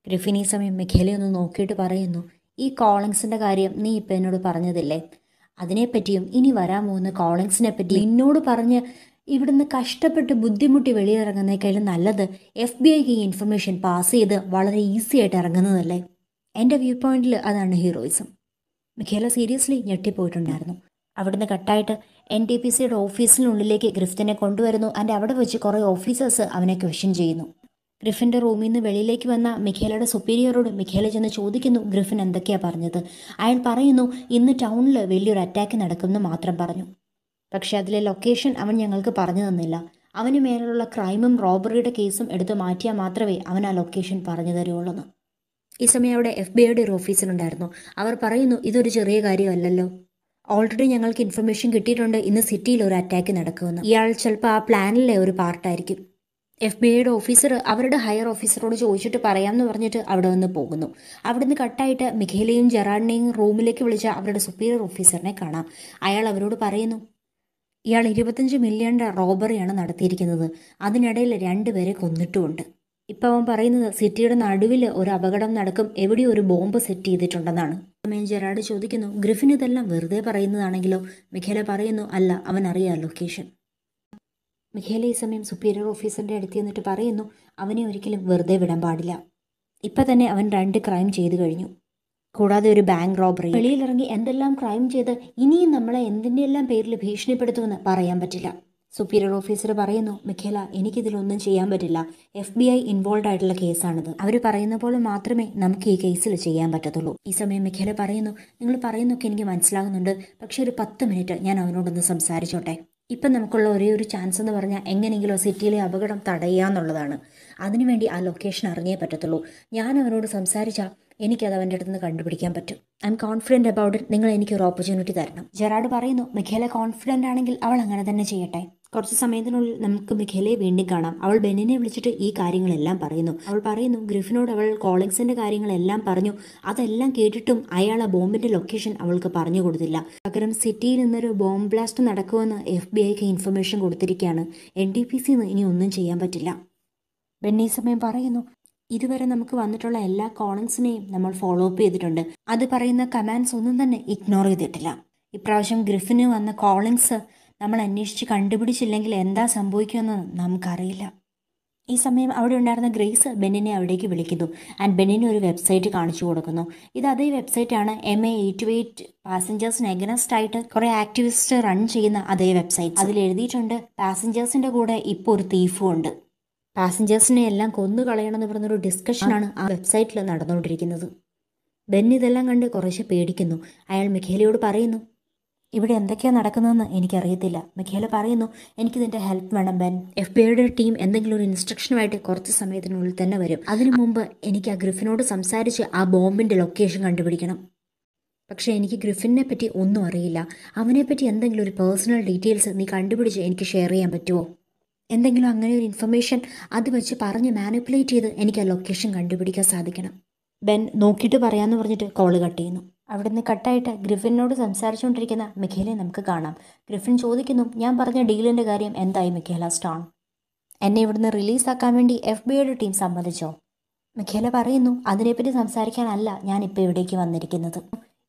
ഗ്രിഫിൻ ഈ സമയം മിഖേലയൊന്ന് നോക്കിയിട്ട് പറയുന്നു ഈ കോളിങ്സിൻ്റെ കാര്യം നീ ഇപ്പം എന്നോട് പറഞ്ഞതില്ലേ അതിനെപ്പറ്റിയും ഇനി വരാൻ പോകുന്ന കോളിങ്സിനെ പറ്റി എന്നോട് പറഞ്ഞ് ഇവിടുന്ന് കഷ്ടപ്പെട്ട് ബുദ്ധിമുട്ടി വെളിയിറങ്ങുന്നതിനേക്കാളും നല്ലത് എഫ് ബി ഐക്ക് ഈ ഇൻഫർമേഷൻ പാസ് ചെയ്ത് വളരെ ഈസി ആയിട്ട് ഇറങ്ങുന്നതല്ലേ എൻ്റെ വ്യൂ പോയിന്റിൽ അതാണ് ഹീറോയിസം മിഖേല സീരിയസ്ലി ഞെട്ടിപ്പോയിട്ടുണ്ടായിരുന്നു അവിടുന്ന് കട്ടായിട്ട് എൻ ടി പി സിയുടെ ഓഫീസിനുള്ളിലേക്ക് ഗ്രിഫ്റ്റിനെ കൊണ്ടുവരുന്നു ആൻഡ് അവിടെ വെച്ച് കുറേ ഓഫീസേഴ്സ് അവനെ ക്വസ്റ്റ്യൻ ചെയ്യുന്നു ഗ്രിഫിൻ്റെ റൂമിൽ നിന്ന് വെളിയിലേക്ക് വന്ന മിഖേലയുടെ സുപ്പീരിയറോട് മിഖേല ചെന്ന് ചോദിക്കുന്നു ഗ്രിഫിൻ എന്തൊക്കെയാണ് പറഞ്ഞത് അയാൾ പറയുന്നു ഇന്ന് ടൗണിൽ വലിയൊരു അറ്റാക്ക് നടക്കുമെന്ന് മാത്രം പറഞ്ഞു പക്ഷേ അതിലെ ലൊക്കേഷൻ അവൻ ഞങ്ങൾക്ക് പറഞ്ഞു തന്നില്ല അവന് മേലുള്ള ക്രൈമും റോബറിയുടെ കേസും എടുത്തു മാറ്റിയാൽ മാത്രമേ അവൻ ആ ലൊക്കേഷൻ പറഞ്ഞു തരുള്ളൂ ഈ സമയം അവിടെ എഫ് ബി ഐയുടെ ഒരു ഓഫീസിലുണ്ടായിരുന്നു അവർ പറയുന്നു ഇതൊരു ചെറിയ കാര്യമല്ലല്ലോ ഓൾറെഡി ഞങ്ങൾക്ക് ഇൻഫർമേഷൻ കിട്ടിയിട്ടുണ്ട് ഇന്ന് സിറ്റിയിൽ ഒരു അറ്റാക്ക് നടക്കുമെന്ന് ഇയാൾ ചിലപ്പോൾ ആ പ്ലാനിലെ ഒരു പാർട്ടായിരിക്കും എഫ് ബി ഐയുടെ ഓഫീസർ അവരുടെ ഹയർ ഓഫീസറോട് ചോദിച്ചിട്ട് പറയാമെന്ന് പറഞ്ഞിട്ട് അവിടെ നിന്ന് പോകുന്നു അവിടെ നിന്ന് കട്ടായിട്ട് മിഖേലയും ജെറാഡിനെയും റൂമിലേക്ക് വിളിച്ച അവരുടെ സുപ്പീരിയർ ഓഫീസറിനെ കാണാം അയാൾ അവരോട് പറയുന്നു ഇയാൾ ഇരുപത്തഞ്ച് മില്യണിൻ്റെ റോബറിയാണ് നടത്തിയിരിക്കുന്നത് അതിനിടയിൽ രണ്ടുപേരെ കൊന്നിട്ടുമുണ്ട് ഇപ്പം അവൻ പറയുന്നത് സിറ്റിയുടെ നടുവിൽ ഒരു അപകടം നടക്കും എവിടെ ഒരു ബോംബ് സെറ്റ് ചെയ്തിട്ടുണ്ടെന്നാണ് സമയം ജെറാഡ് ചോദിക്കുന്നു ഗ്രിഫിൻ ഇതെല്ലാം വെറുതെ പറയുന്നതാണെങ്കിലോ മിഖേല പറയുന്നു അല്ല അവൻ അറിയാം ലൊക്കേഷൻ മിഖേല ഈ സമയം സുപ്പീരിയർ ഓഫീസറിൻ്റെ അടുത്ത് നിന്നിട്ട് പറയുന്നു അവനെ ഒരിക്കലും വെറുതെ വിടാൻ പാടില്ല ഇപ്പം തന്നെ അവൻ രണ്ട് ക്രൈം ചെയ്തു കഴിഞ്ഞു കൂടാതെ ഒരു ബാങ്ക് റോബറി വെളിയിലിറങ്ങി എന്തെല്ലാം ക്രൈം ചെയ്ത് ഇനിയും നമ്മളെ എന്തിൻ്റെയെല്ലാം പേരിൽ ഭീഷണിപ്പെടുത്തുമെന്ന് പറയാൻ പറ്റില്ല സുപ്പീരിയർ ഓഫീസർ പറയുന്നു മിഖേല എനിക്കിതിലൊന്നും ചെയ്യാൻ പറ്റില്ല എഫ് ബി ഐ ഇൻവോൾവ് ആയിട്ടുള്ള കേസാണിത് അവർ പറയുന്ന പോലെ മാത്രമേ നമുക്ക് ഈ കേസിൽ ചെയ്യാൻ പറ്റത്തുള്ളൂ ഈ സമയം മിഖേല പറയുന്നു നിങ്ങൾ പറയുന്നൊക്കെ എനിക്ക് മനസ്സിലാകുന്നുണ്ട് പക്ഷെ ഒരു പത്ത് മിനിറ്റ് ഞാൻ അവനോടൊന്ന് സംസാരിച്ചോട്ടെ ഇപ്പം നമുക്കുള്ള ഒരേ ഒരു ചാൻസ് എന്ന് പറഞ്ഞാൽ എങ്ങനെയെങ്കിലും സിറ്റിയിലെ അപകടം തടയുക എന്നുള്ളതാണ് അതിനുവേണ്ടി ആ ലൊക്കേഷൻ അറിഞ്ഞേ പറ്റത്തുള്ളൂ ഞാൻ അവനോട് സംസാരിച്ചാൽ എനിക്കത് അവൻ്റെ അടുത്ത് നിന്ന് കണ്ടുപിടിക്കാൻ പറ്റും I am confident about it നിങ്ങൾ എനിക്കൊരു ഓപ്പർച്യൂണിറ്റി തരണം ജെറാഡ് പറയുന്നു മിഖേല കോൺഫിഡൻ്റ് ആണെങ്കിൽ അവൾ അങ്ങനെ തന്നെ ചെയ്യട്ടെ കുറച്ച് സമയത്തിനുള്ളിൽ നമുക്ക് മിഖേലയെ വീണ്ടും കാണാം അവൾ ബെന്നിനെ വിളിച്ചിട്ട് ഈ കാര്യങ്ങളെല്ലാം പറയുന്നു അവൾ പറയുന്നു ഗ്രിഫിനോട് അവൾ കോളിങ്സിന്റെ കാര്യങ്ങളെല്ലാം പറഞ്ഞു അതെല്ലാം കേട്ടിട്ടും അയാൾ ആ ബോംബിന്റെ ലൊക്കേഷൻ അവൾക്ക് പറഞ്ഞു കൊടുത്തില്ല പകരം സിറ്റിയിൽ നിന്നൊരു ബോംബ് ബ്ലാസ്റ്റ് നടക്കുമെന്ന് എഫ് ബി ഐക്ക് ഇൻഫർമേഷൻ കൊടുത്തിരിക്കുകയാണ് എൻ ഡി പി സിന്ന് ഇനി ഒന്നും ചെയ്യാൻ പറ്റില്ല ബെന്നി സമയം പറയുന്നു ഇതുവരെ നമുക്ക് വന്നിട്ടുള്ള എല്ലാ കോളിങ്സിനെയും നമ്മൾ ഫോളോ അപ്പ് ചെയ്തിട്ടുണ്ട് അത് പറയുന്ന കമാൻഡ്സ് ഒന്നും തന്നെ ഇഗ്നോർ ചെയ്തിട്ടില്ല ഇപ്രാവശ്യം ഗ്രിഫിന് വന്ന കോളിങ്സ് നമ്മൾ അന്വേഷിച്ച് കണ്ടുപിടിച്ചില്ലെങ്കിൽ എന്താ സംഭവിക്കുമെന്ന് നമുക്കറിയില്ല ഈ സമയം അവിടെ ഉണ്ടായിരുന്ന ഗ്രേസ് ബെന്നിനെ അവിടേക്ക് വിളിക്കുന്നു ആൻഡ് ബെന്നിന് ഒരു വെബ്സൈറ്റ് കാണിച്ചു കൊടുക്കുന്നു ഇത് അതേ വെബ്സൈറ്റാണ് എം എ എയ്റ്റ് എയ്റ്റ് പാസഞ്ചേഴ്സിന് എഗനസ്റ്റ് ആയിട്ട് കുറേ ആക്ടിവിസ്റ്റ് റൺ ചെയ്യുന്ന അതേ വെബ്സൈറ്റ് അതിൽ എഴുതിയിട്ടുണ്ട് പാസഞ്ചേഴ്സിന്റെ കൂടെ ഇപ്പോൾ ഒരു തീഫും ഉണ്ട് പാസഞ്ചേഴ്സിനെ എല്ലാം കൊന്നു എന്ന് പറഞ്ഞൊരു ഡിസ്കഷനാണ് ആ വെബ്സൈറ്റിൽ നടന്നുകൊണ്ടിരിക്കുന്നത് ബെൻ കണ്ട് കുറേശ്ശെ പേടിക്കുന്നു അയാൾ മിഖേലയോട് പറയുന്നു ഇവിടെ എന്തൊക്കെയാണ് നടക്കുന്നതെന്ന് എനിക്കറിയത്തില്ല മിഖേല പറയുന്നു എനിക്കിതിൻ്റെ ഹെൽപ്പ് വേണം ബെൻ എഫ് ബി ഐയുടെ ടീം എന്തെങ്കിലും ഒരു ഇൻസ്ട്രക്ഷനുമായിട്ട് കുറച്ച് സമയത്തിനുള്ളിൽ തന്നെ വരും അതിനു മുമ്പ് എനിക്ക് ആ ഗ്രിഫിനോട് സംസാരിച്ച് ആ ബോംബിൻ്റെ ലൊക്കേഷൻ കണ്ടുപിടിക്കണം പക്ഷേ എനിക്ക് ഗ്രിഫിനെ പറ്റി ഒന്നും അറിയില്ല അവനെപ്പറ്റി എന്തെങ്കിലും ഒരു പേഴ്സണൽ ഡീറ്റെയിൽസ് നീ കണ്ടുപിടിച്ച് എനിക്ക് ഷെയർ ചെയ്യാൻ പറ്റുമോ എന്തെങ്കിലും അങ്ങനെ ഒരു ഇൻഫർമേഷൻ അത് വെച്ച് പറഞ്ഞ് മാനിപ്പുലേറ്റ് ചെയ്ത് എനിക്ക് ആ ലൊക്കേഷൻ കണ്ടുപിടിക്കാൻ സാധിക്കണം ബെൻ നോക്കിയിട്ട് പറയാമെന്ന് പറഞ്ഞിട്ട് കോള് കട്ട് ചെയ്യുന്നു അവിടുന്ന് കട്ടായിട്ട് ഗ്രിഫിനോട് സംസാരിച്ചുകൊണ്ടിരിക്കുന്ന മിഖേലെ നമുക്ക് കാണാം ഗ്രിഫിൻ ചോദിക്കുന്നു ഞാൻ പറഞ്ഞ ഡീലിൻ്റെ കാര്യം എന്തായി മിഖേല സ്റ്റോൺ എന്നെ ഇവിടുന്ന് റിലീസാക്കാൻ വേണ്ടി എഫ് ബി ഐയുടെ ടീം സമ്മതിച്ചോ മിഖേല പറയുന്നു അതിനെപ്പറ്റി സംസാരിക്കാനല്ല ഞാൻ ഇപ്പോൾ ഇവിടേക്ക് വന്നിരിക്കുന്നത്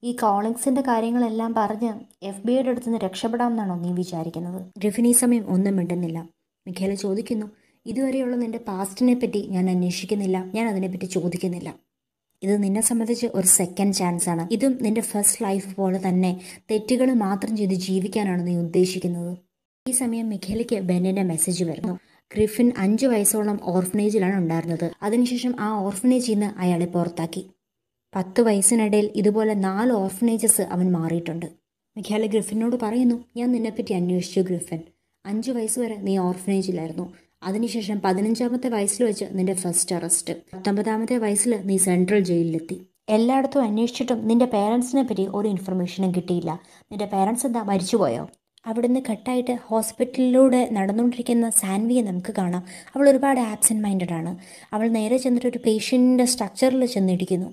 ഈ കോളിങ്സിൻ്റെ കാര്യങ്ങളെല്ലാം പറഞ്ഞ് എഫ് ബി ഐയുടെ അടുത്ത് നിന്ന് രക്ഷപ്പെടാമെന്നാണോ നീ വിചാരിക്കുന്നത് ഗ്രിഫിൻ ഈ സമയം ഒന്നും മിണ്ടുന്നില്ല മിഖേല ചോദിക്കുന്നു ഇതുവരെയുള്ള നിന്റെ പാസ്റ്റിനെ പറ്റി ഞാൻ അന്വേഷിക്കുന്നില്ല ഞാൻ അതിനെപ്പറ്റി ചോദിക്കുന്നില്ല ഇത് നിന്നെ സംബന്ധിച്ച് ഒരു സെക്കൻഡ് ചാൻസ് ആണ് ഇതും നിന്റെ ഫസ്റ്റ് ലൈഫ് പോലെ തന്നെ തെറ്റുകൾ മാത്രം ചെയ്ത് ജീവിക്കാനാണ് നീ ഉദ്ദേശിക്കുന്നത് ഈ സമയം മിഖേലയ്ക്ക് ബെന്നിന്റെ മെസ്സേജ് വരുന്നു ഗ്രിഫിൻ അഞ്ചു വയസ്സോളം ഓർഫനേജിലാണ് ഉണ്ടായിരുന്നത് അതിനുശേഷം ആ ഓർഫനേജിൽ നിന്ന് അയാളെ പുറത്താക്കി പത്ത് വയസ്സിനിടയിൽ ഇതുപോലെ നാല് ഓർഫനേജസ് അവൻ മാറിയിട്ടുണ്ട് മിഖേല ഗ്രിഫിനോട് പറയുന്നു ഞാൻ നിന്നെപ്പറ്റി അന്വേഷിച്ചു ഗ്രിഫിൻ അഞ്ചു വയസ്സ് വരെ നീ ഓർഫനേജിലായിരുന്നു അതിനുശേഷം പതിനഞ്ചാമത്തെ വയസ്സിൽ വെച്ച് നിന്റെ ഫസ്റ്റ് അറസ്റ്റ് പത്തൊമ്പതാമത്തെ വയസ്സിൽ നീ സെൻട്രൽ ജയിലിലെത്തി എല്ലായിടത്തും അന്വേഷിച്ചിട്ടും നിന്റെ പേരൻസിനെ പറ്റി ഒരു ഇൻഫർമേഷനും കിട്ടിയില്ല നിന്റെ പേരൻസ് എന്താ മരിച്ചുപോയോ അവിടുന്ന് കട്ടായിട്ട് ഹോസ്പിറ്റലിലൂടെ നടന്നുകൊണ്ടിരിക്കുന്ന സാൻവിയെ നമുക്ക് കാണാം അവൾ ഒരുപാട് ആബ്സെൻ്റ് മൈൻഡഡ് ആണ് അവൾ നേരെ ചെന്നിട്ട് ഒരു പേഷ്യൻറ്റിൻ്റെ സ്ട്രക്ചറിൽ ചെന്നിരിക്കുന്നു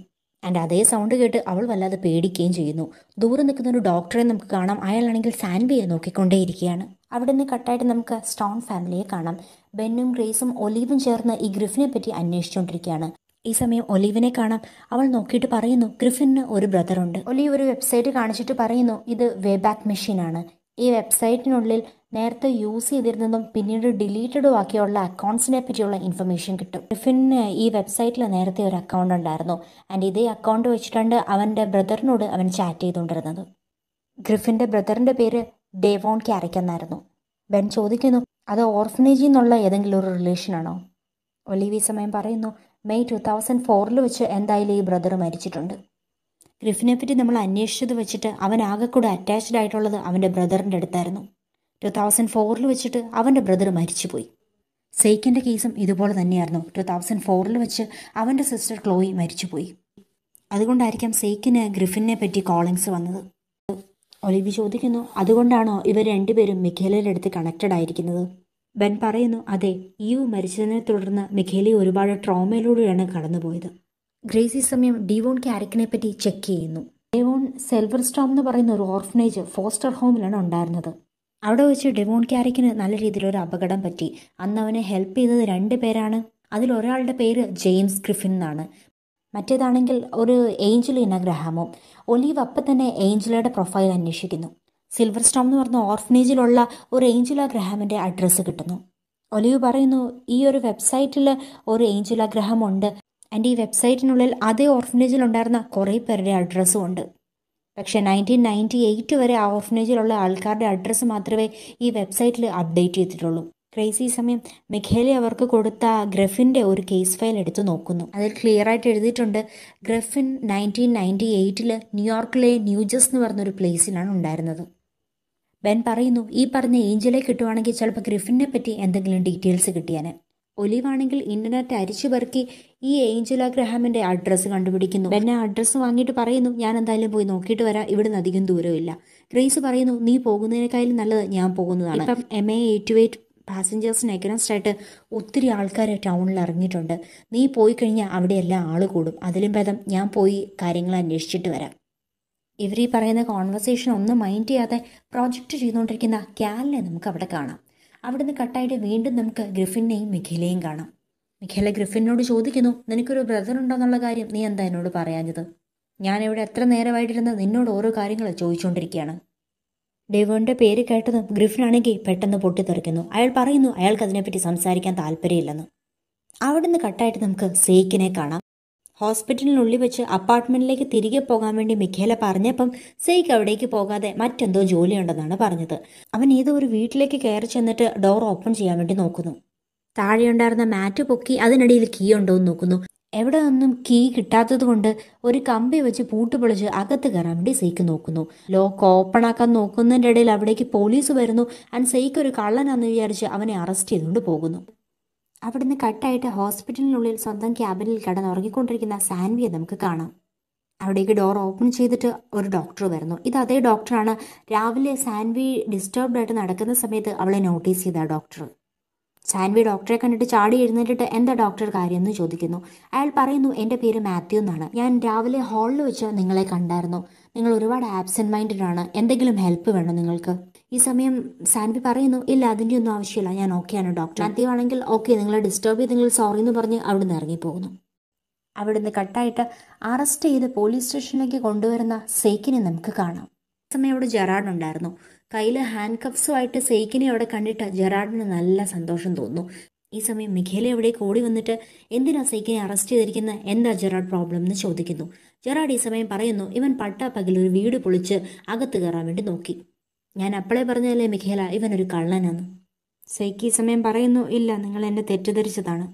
ആൻഡ് അതേ സൗണ്ട് കേട്ട് അവൾ വല്ലാതെ പേടിക്കുകയും ചെയ്യുന്നു ദൂരെ നിൽക്കുന്ന ഒരു ഡോക്ടറെ നമുക്ക് കാണാം അയാളാണെങ്കിൽ സാൻവിയെ നോക്കിക്കൊണ്ടേയിരിക്കുകയാണ് അവിടെ നിന്ന് കട്ടായിട്ട് നമുക്ക് സ്റ്റോൺ ഫാമിലിയെ കാണാം ബെന്നും ഗ്രേസും ഒലീവും ചേർന്ന് ഈ ഗ്രിഫിനെ പറ്റി അന്വേഷിച്ചുകൊണ്ടിരിക്കുകയാണ് ഈ സമയം ഒലീവിനെ കാണാം അവൾ നോക്കിയിട്ട് പറയുന്നു ഗ്രിഫിന് ഒരു ബ്രദറുണ്ട് ഒലീവ് ഒരു വെബ്സൈറ്റ് കാണിച്ചിട്ട് പറയുന്നു ഇത് മെഷീൻ ആണ് ഈ വെബ്സൈറ്റിനുള്ളിൽ നേരത്തെ യൂസ് ചെയ്തിരുന്നതും പിന്നീട് ഡിലീറ്റഡും ആക്കിയുള്ള അക്കൗണ്ട്സിനെ പറ്റിയുള്ള ഇൻഫർമേഷൻ കിട്ടും ഗ്രിഫിന് ഈ വെബ്സൈറ്റിൽ നേരത്തെ ഒരു അക്കൗണ്ട് ഉണ്ടായിരുന്നു ആൻഡ് ഇതേ അക്കൗണ്ട് വെച്ചിട്ടാണ് അവൻ്റെ ബ്രദറിനോട് അവൻ ചാറ്റ് ചെയ്തുകൊണ്ടിരുന്നത് ഗ്രിഫിൻ്റെ ബ്രദറിൻ്റെ പേര് ഡേവോൺ ക്യാരക്കെന്നായിരുന്നു ബെൻ ചോദിക്കുന്നു അത് ഓർഫനേജിൽ നിന്നുള്ള ഏതെങ്കിലും ഒരു റിലേഷനാണോ ഒലിവി സമയം പറയുന്നു മെയ് ടു തൗസൻഡ് ഫോറിൽ വെച്ച് എന്തായാലും ഈ ബ്രദർ മരിച്ചിട്ടുണ്ട് ഗ്രിഫിനെ പറ്റി നമ്മൾ അന്വേഷിച്ചത് വെച്ചിട്ട് അവൻ ആകെ കൂടെ അറ്റാച്ച്ഡ് ആയിട്ടുള്ളത് അവൻ്റെ ബ്രദറിൻ്റെ അടുത്തായിരുന്നു ടു തൗസൻഡ് ഫോറിൽ വെച്ചിട്ട് അവൻ്റെ ബ്രദർ മരിച്ചുപോയി സെയ്ക്കിൻ്റെ കേസും ഇതുപോലെ തന്നെയായിരുന്നു ടു തൗസൻഡ് ഫോറിൽ വെച്ച് അവൻ്റെ സിസ്റ്റർ ക്ലോയി മരിച്ചുപോയി അതുകൊണ്ടായിരിക്കാം സെയ്ക്കിന് ഗ്രിഫിനെ പറ്റി കോളിങ്സ് വന്നത് ഒലിവി ചോദിക്കുന്നു അതുകൊണ്ടാണോ ഇവർ രണ്ടുപേരും മിഖേലയുടെ അടുത്ത് കണക്റ്റഡ് ആയിരിക്കുന്നത് ബെൻ പറയുന്നു അതെ ഈവ് മരിച്ചതിനെ തുടർന്ന് മിഖേലി ഒരുപാട് ട്രോമയിലൂടെയാണ് കടന്നുപോയത് ഗ്രേസി സമയം ഡിവോൺ ക്യാരക്കിനെ പറ്റി ചെക്ക് ചെയ്യുന്നു ഡെവോൺ സെൽവർ സ്റ്റോം എന്ന് പറയുന്ന ഒരു ഓർഫനേജ് ഫോസ്റ്റർ ഹോമിലാണ് ഉണ്ടായിരുന്നത് അവിടെ വെച്ച് ഡെവോൺ ക്യാരക്കിന് നല്ല രീതിയിലൊരു അപകടം പറ്റി അന്ന് അവനെ ഹെൽപ്പ് ചെയ്തത് രണ്ട് പേരാണ് അതിലൊരാളുടെ പേര് ജെയിംസ് ഗ്രിഫിൻ എന്നാണ് മറ്റേതാണെങ്കിൽ ഒരു ഏഞ്ചലിന ഗ്രഹാമോ ഒലീവ് അപ്പം തന്നെ ഏഞ്ചലയുടെ പ്രൊഫൈൽ അന്വേഷിക്കുന്നു സിൽവർ സ്റ്റോം എന്ന് പറഞ്ഞ ഓർഫനേജിലുള്ള ഒരു ഏഞ്ചല ഗ്രഹാമിൻ്റെ അഡ്രസ്സ് കിട്ടുന്നു ഒലീവ് പറയുന്നു ഈ ഒരു വെബ്സൈറ്റിൽ ഒരു ഏഞ്ചല ഗ്രഹമുണ്ട് ആൻഡ് ഈ വെബ്സൈറ്റിനുള്ളിൽ അതേ ഓർഫനേജിലുണ്ടായിരുന്ന കുറേ പേരുടെ അഡ്രസ്സും ഉണ്ട് പക്ഷേ നയൻറ്റീൻ നയൻറ്റി എയ്റ്റ് വരെ ആ ഓർഫനേജിലുള്ള ആൾക്കാരുടെ അഡ്രസ്സ് മാത്രമേ ഈ വെബ്സൈറ്റിൽ അപ്ഡേറ്റ് ചെയ്തിട്ടുള്ളൂ ക്രേസി സമയം മെഖേലെ അവർക്ക് കൊടുത്ത ഗ്രഫിൻ്റെ ഒരു കേസ് ഫയൽ എടുത്തു നോക്കുന്നു അതിൽ ക്ലിയർ ആയിട്ട് എഴുതിയിട്ടുണ്ട് ഗ്രഫിൻ നയൻറ്റീൻ നയൻറ്റി എയ്റ്റിൽ ന്യൂയോർക്കിലെ ന്യൂജസ് എന്ന് പറഞ്ഞൊരു പ്ലേസിലാണ് ഉണ്ടായിരുന്നത് ബെൻ പറയുന്നു ഈ പറഞ്ഞ ഏഞ്ചലെ കിട്ടുവാണെങ്കിൽ ചിലപ്പോൾ ഗ്രിഫിനെ പറ്റി എന്തെങ്കിലും ഡീറ്റെയിൽസ് കിട്ടിയാന് ഒലിവാണെങ്കിൽ ഇന്റർനെറ്റ് അരിച്ചു പെറുക്കി ഈ ഏഞ്ചല ഗ്രഹാമിന്റെ അഡ്രസ്സ് കണ്ടുപിടിക്കുന്നു എന്നെ അഡ്രസ്സ് വാങ്ങിയിട്ട് പറയുന്നു ഞാൻ എന്തായാലും പോയി നോക്കിയിട്ട് വരാം ഇവിടുന്ന് അധികം ദൂരമില്ല ഗ്രേസ് പറയുന്നു നീ പോകുന്നതിനേക്കാളും നല്ലത് ഞാൻ പോകുന്നതാണ് ഇപ്പം എം എ എയ്റ്റ് പാസഞ്ചേഴ്സിന് എഗനസ്റ്റ് ആയിട്ട് ഒത്തിരി ആൾക്കാർ ടൗണിൽ ഇറങ്ങിയിട്ടുണ്ട് നീ പോയി കഴിഞ്ഞാൽ അവിടെ എല്ലാം ആൾ കൂടും അതിലും ഭേദം ഞാൻ പോയി കാര്യങ്ങൾ അന്വേഷിച്ചിട്ട് വരാം ഇവർ ഈ പറയുന്ന കോൺവെർസേഷൻ ഒന്നും മൈൻഡ് ചെയ്യാതെ പ്രോജക്റ്റ് ചെയ്തുകൊണ്ടിരിക്കുന്ന ക്യാലിനെ നമുക്ക് അവിടെ കാണാം നിന്ന് കട്ടായിട്ട് വീണ്ടും നമുക്ക് ഗ്രിഫിനെയും മിഖിലയും കാണാം മിഖേല ഗ്രിഫിനോട് ചോദിക്കുന്നു നിനക്കൊരു ബ്രദർ ഉണ്ടോന്നുള്ള കാര്യം നീ എന്താ എന്നോട് പറയാഞ്ഞത് ഞാൻ ഇവിടെ എത്ര നേരമായിട്ടിരുന്ന് നിന്നോട് ഓരോ കാര്യങ്ങൾ ചോദിച്ചുകൊണ്ടിരിക്കുകയാണ് ഡെവോന്റെ പേര് കേട്ടതും ഗ്രിഫിനാണെങ്കിൽ പെട്ടെന്ന് പൊട്ടിത്തെറിക്കുന്നു അയാൾ പറയുന്നു അയാൾക്ക് അതിനെപ്പറ്റി സംസാരിക്കാൻ താല്പര്യമില്ലെന്ന് അവിടുന്ന് കട്ടായിട്ട് നമുക്ക് സേക്കിനെ കാണാം ഹോസ്പിറ്റലിനുള്ളിൽ വെച്ച് അപ്പാർട്ട്മെന്റിലേക്ക് തിരികെ പോകാൻ വേണ്ടി മിഖേല പറഞ്ഞപ്പം സെയ്ക്ക് അവിടേക്ക് പോകാതെ മറ്റെന്തോ ജോലിയുണ്ടെന്നാണ് പറഞ്ഞത് അവൻ ഏതോ ഒരു വീട്ടിലേക്ക് കയറി ചെന്നിട്ട് ഡോർ ഓപ്പൺ ചെയ്യാൻ വേണ്ടി നോക്കുന്നു താഴെയുണ്ടായിരുന്ന മാറ്റ് പൊക്കി അതിനിടയിൽ കീ ഉണ്ടോ എന്ന് നോക്കുന്നു എവിടെ നിന്നും കീ കിട്ടാത്തതുകൊണ്ട് ഒരു കമ്പി വെച്ച് പൂട്ടുപൊളിച്ച് അകത്ത് കയറാൻ വേണ്ടി സെയ്ക്ക് നോക്കുന്നു ലോക്ക് ഓപ്പൺ ആക്കാൻ നോക്കുന്നതിൻ്റെ ഇടയിൽ അവിടേക്ക് പോലീസ് വരുന്നു ആൻഡ് സെയ്ക്ക് ഒരു കള്ളനാന്ന് വിചാരിച്ച് അവനെ അറസ്റ്റ് ചെയ്തുകൊണ്ട് പോകുന്നു അവിടുന്ന് കട്ടായിട്ട് ഹോസ്പിറ്റലിനുള്ളിൽ സ്വന്തം ക്യാബിനിൽ ഉറങ്ങിക്കൊണ്ടിരിക്കുന്ന സാൻവിയെ നമുക്ക് കാണാം അവിടേക്ക് ഡോർ ഓപ്പൺ ചെയ്തിട്ട് ഒരു ഡോക്ടർ വരുന്നു ഇത് അതേ ഡോക്ടറാണ് രാവിലെ സാൻവി ഡിസ്റ്റർബ്ഡ് ആയിട്ട് നടക്കുന്ന സമയത്ത് അവളെ നോട്ടീസ് ചെയ്ത ഡോക്ടർ സാൻവി ഡോക്ടറെ കണ്ടിട്ട് ചാടി എഴുന്നേറ്റിട്ട് എന്താ ഡോക്ടർ കാര്യം എന്ന് ചോദിക്കുന്നു അയാൾ പറയുന്നു എൻ്റെ പേര് മാത്യു എന്നാണ് ഞാൻ രാവിലെ ഹാളിൽ വെച്ച് നിങ്ങളെ കണ്ടായിരുന്നു നിങ്ങൾ ഒരുപാട് ആബ്സെൻറ്റ് മൈൻഡഡ് ആണ് എന്തെങ്കിലും ഹെൽപ്പ് വേണോ നിങ്ങൾക്ക് ഈ സമയം സാൻവി പറയുന്നു ഇല്ല അതിൻ്റെ ഒന്നും ആവശ്യമില്ല ഞാൻ ഓക്കെയാണ് ഡോക്ടർ മാത്യു ആണെങ്കിൽ ഓക്കെ നിങ്ങളെ ഡിസ്റ്റർബ് ചെയ്ത് നിങ്ങൾ സോറി എന്ന് പറഞ്ഞ് അവിടുന്ന് ഇറങ്ങിപ്പോകുന്നു അവിടുന്ന് കട്ടായിട്ട് അറസ്റ്റ് ചെയ്ത് പോലീസ് സ്റ്റേഷനിലേക്ക് കൊണ്ടുവരുന്ന സേക്കിനെ നമുക്ക് കാണാം സമയം അവിടെ ജെറാഡ് ഉണ്ടായിരുന്നു കയ്യിൽ ഹാൻഡ് കപ്സുമായിട്ട് സെയ്ക്കിനെ അവിടെ കണ്ടിട്ട് ജെറാർഡിന് നല്ല സന്തോഷം തോന്നുന്നു ഈ സമയം മിഖേല എവിടേക്ക് ഓടി വന്നിട്ട് എന്തിനാ സെയ്ക്കിനെ അറസ്റ്റ് ചെയ്തിരിക്കുന്ന എന്താ ജെറാഡ് പ്രോബ്ലം എന്ന് ചോദിക്കുന്നു ജെറാഡ് ഈ സമയം പറയുന്നു ഇവൻ പട്ടാപ്പകൽ ഒരു വീട് പൊളിച്ച് അകത്ത് കയറാൻ വേണ്ടി നോക്കി ഞാൻ അപ്പളേ പറഞ്ഞല്ലേ മിഖേല ഇവൻ ഒരു കള്ളനാന്ന് സെയ്ക്ക് ഈ സമയം പറയുന്നു ഇല്ല നിങ്ങൾ എന്നെ തെറ്റിദ്ധരിച്ചതാണ്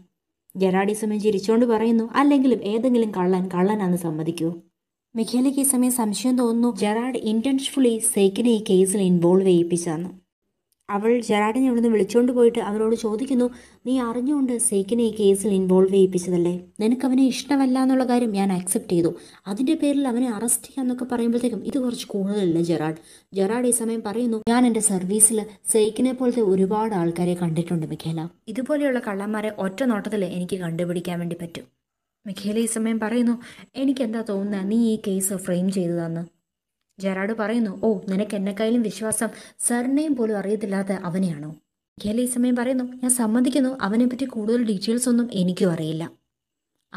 ജെറാഡ് ഈ സമയം ചിരിച്ചുകൊണ്ട് പറയുന്നു അല്ലെങ്കിലും ഏതെങ്കിലും കള്ളൻ കള്ളനാന്ന് സമ്മതിക്കൂ മിഖേലയ്ക്ക് ഈ സമയം സംശയം തോന്നുന്നു ജെറാഡ് ഇൻറ്റൻഷഫുള്ളി സേക്കിനെ ഈ കേസിൽ ഇൻവോൾവ് ചെയ്യിപ്പിച്ചാന്ന് അവൾ ജെറാഡിനെ ഇവിടുന്ന് വിളിച്ചുകൊണ്ട് പോയിട്ട് അവരോട് ചോദിക്കുന്നു നീ അറിഞ്ഞുകൊണ്ട് സേക്കിനെ ഈ കേസിൽ ഇൻവോൾവ് ചെയ്യിപ്പിച്ചതല്ലേ നിനക്ക് അവനെ ഇഷ്ടമല്ല എന്നുള്ള കാര്യം ഞാൻ അക്സെപ്റ്റ് ചെയ്തു അതിൻ്റെ പേരിൽ അവനെ അറസ്റ്റ് ചെയ്യാന്നൊക്കെ പറയുമ്പോഴത്തേക്കും ഇത് കുറച്ച് കൂടുതലല്ലേ ജെറാഡ് ജെറാഡ് ഈ സമയം പറയുന്നു ഞാൻ എൻ്റെ സർവീസിൽ സേക്കിനെ പോലത്തെ ഒരുപാട് ആൾക്കാരെ കണ്ടിട്ടുണ്ട് മിഖേല ഇതുപോലെയുള്ള കള്ളന്മാരെ ഒറ്റ നോട്ടത്തിൽ എനിക്ക് കണ്ടുപിടിക്കാൻ വേണ്ടി പറ്റും മിഖേല ഈ സമയം പറയുന്നു എനിക്കെന്താ തോന്നുന്നത് നീ ഈ കേസ് ഫ്രെയിം ചെയ്തതെന്ന് ജെറാഡ് പറയുന്നു ഓ നിനക്ക് കയ്യിലും വിശ്വാസം സറിനെയും പോലും അറിയത്തില്ലാത്ത അവനെയാണോ മിഖേല ഈ സമയം പറയുന്നു ഞാൻ സമ്മതിക്കുന്നു അവനെപ്പറ്റി കൂടുതൽ ഡീറ്റെയിൽസ് ഒന്നും എനിക്കും അറിയില്ല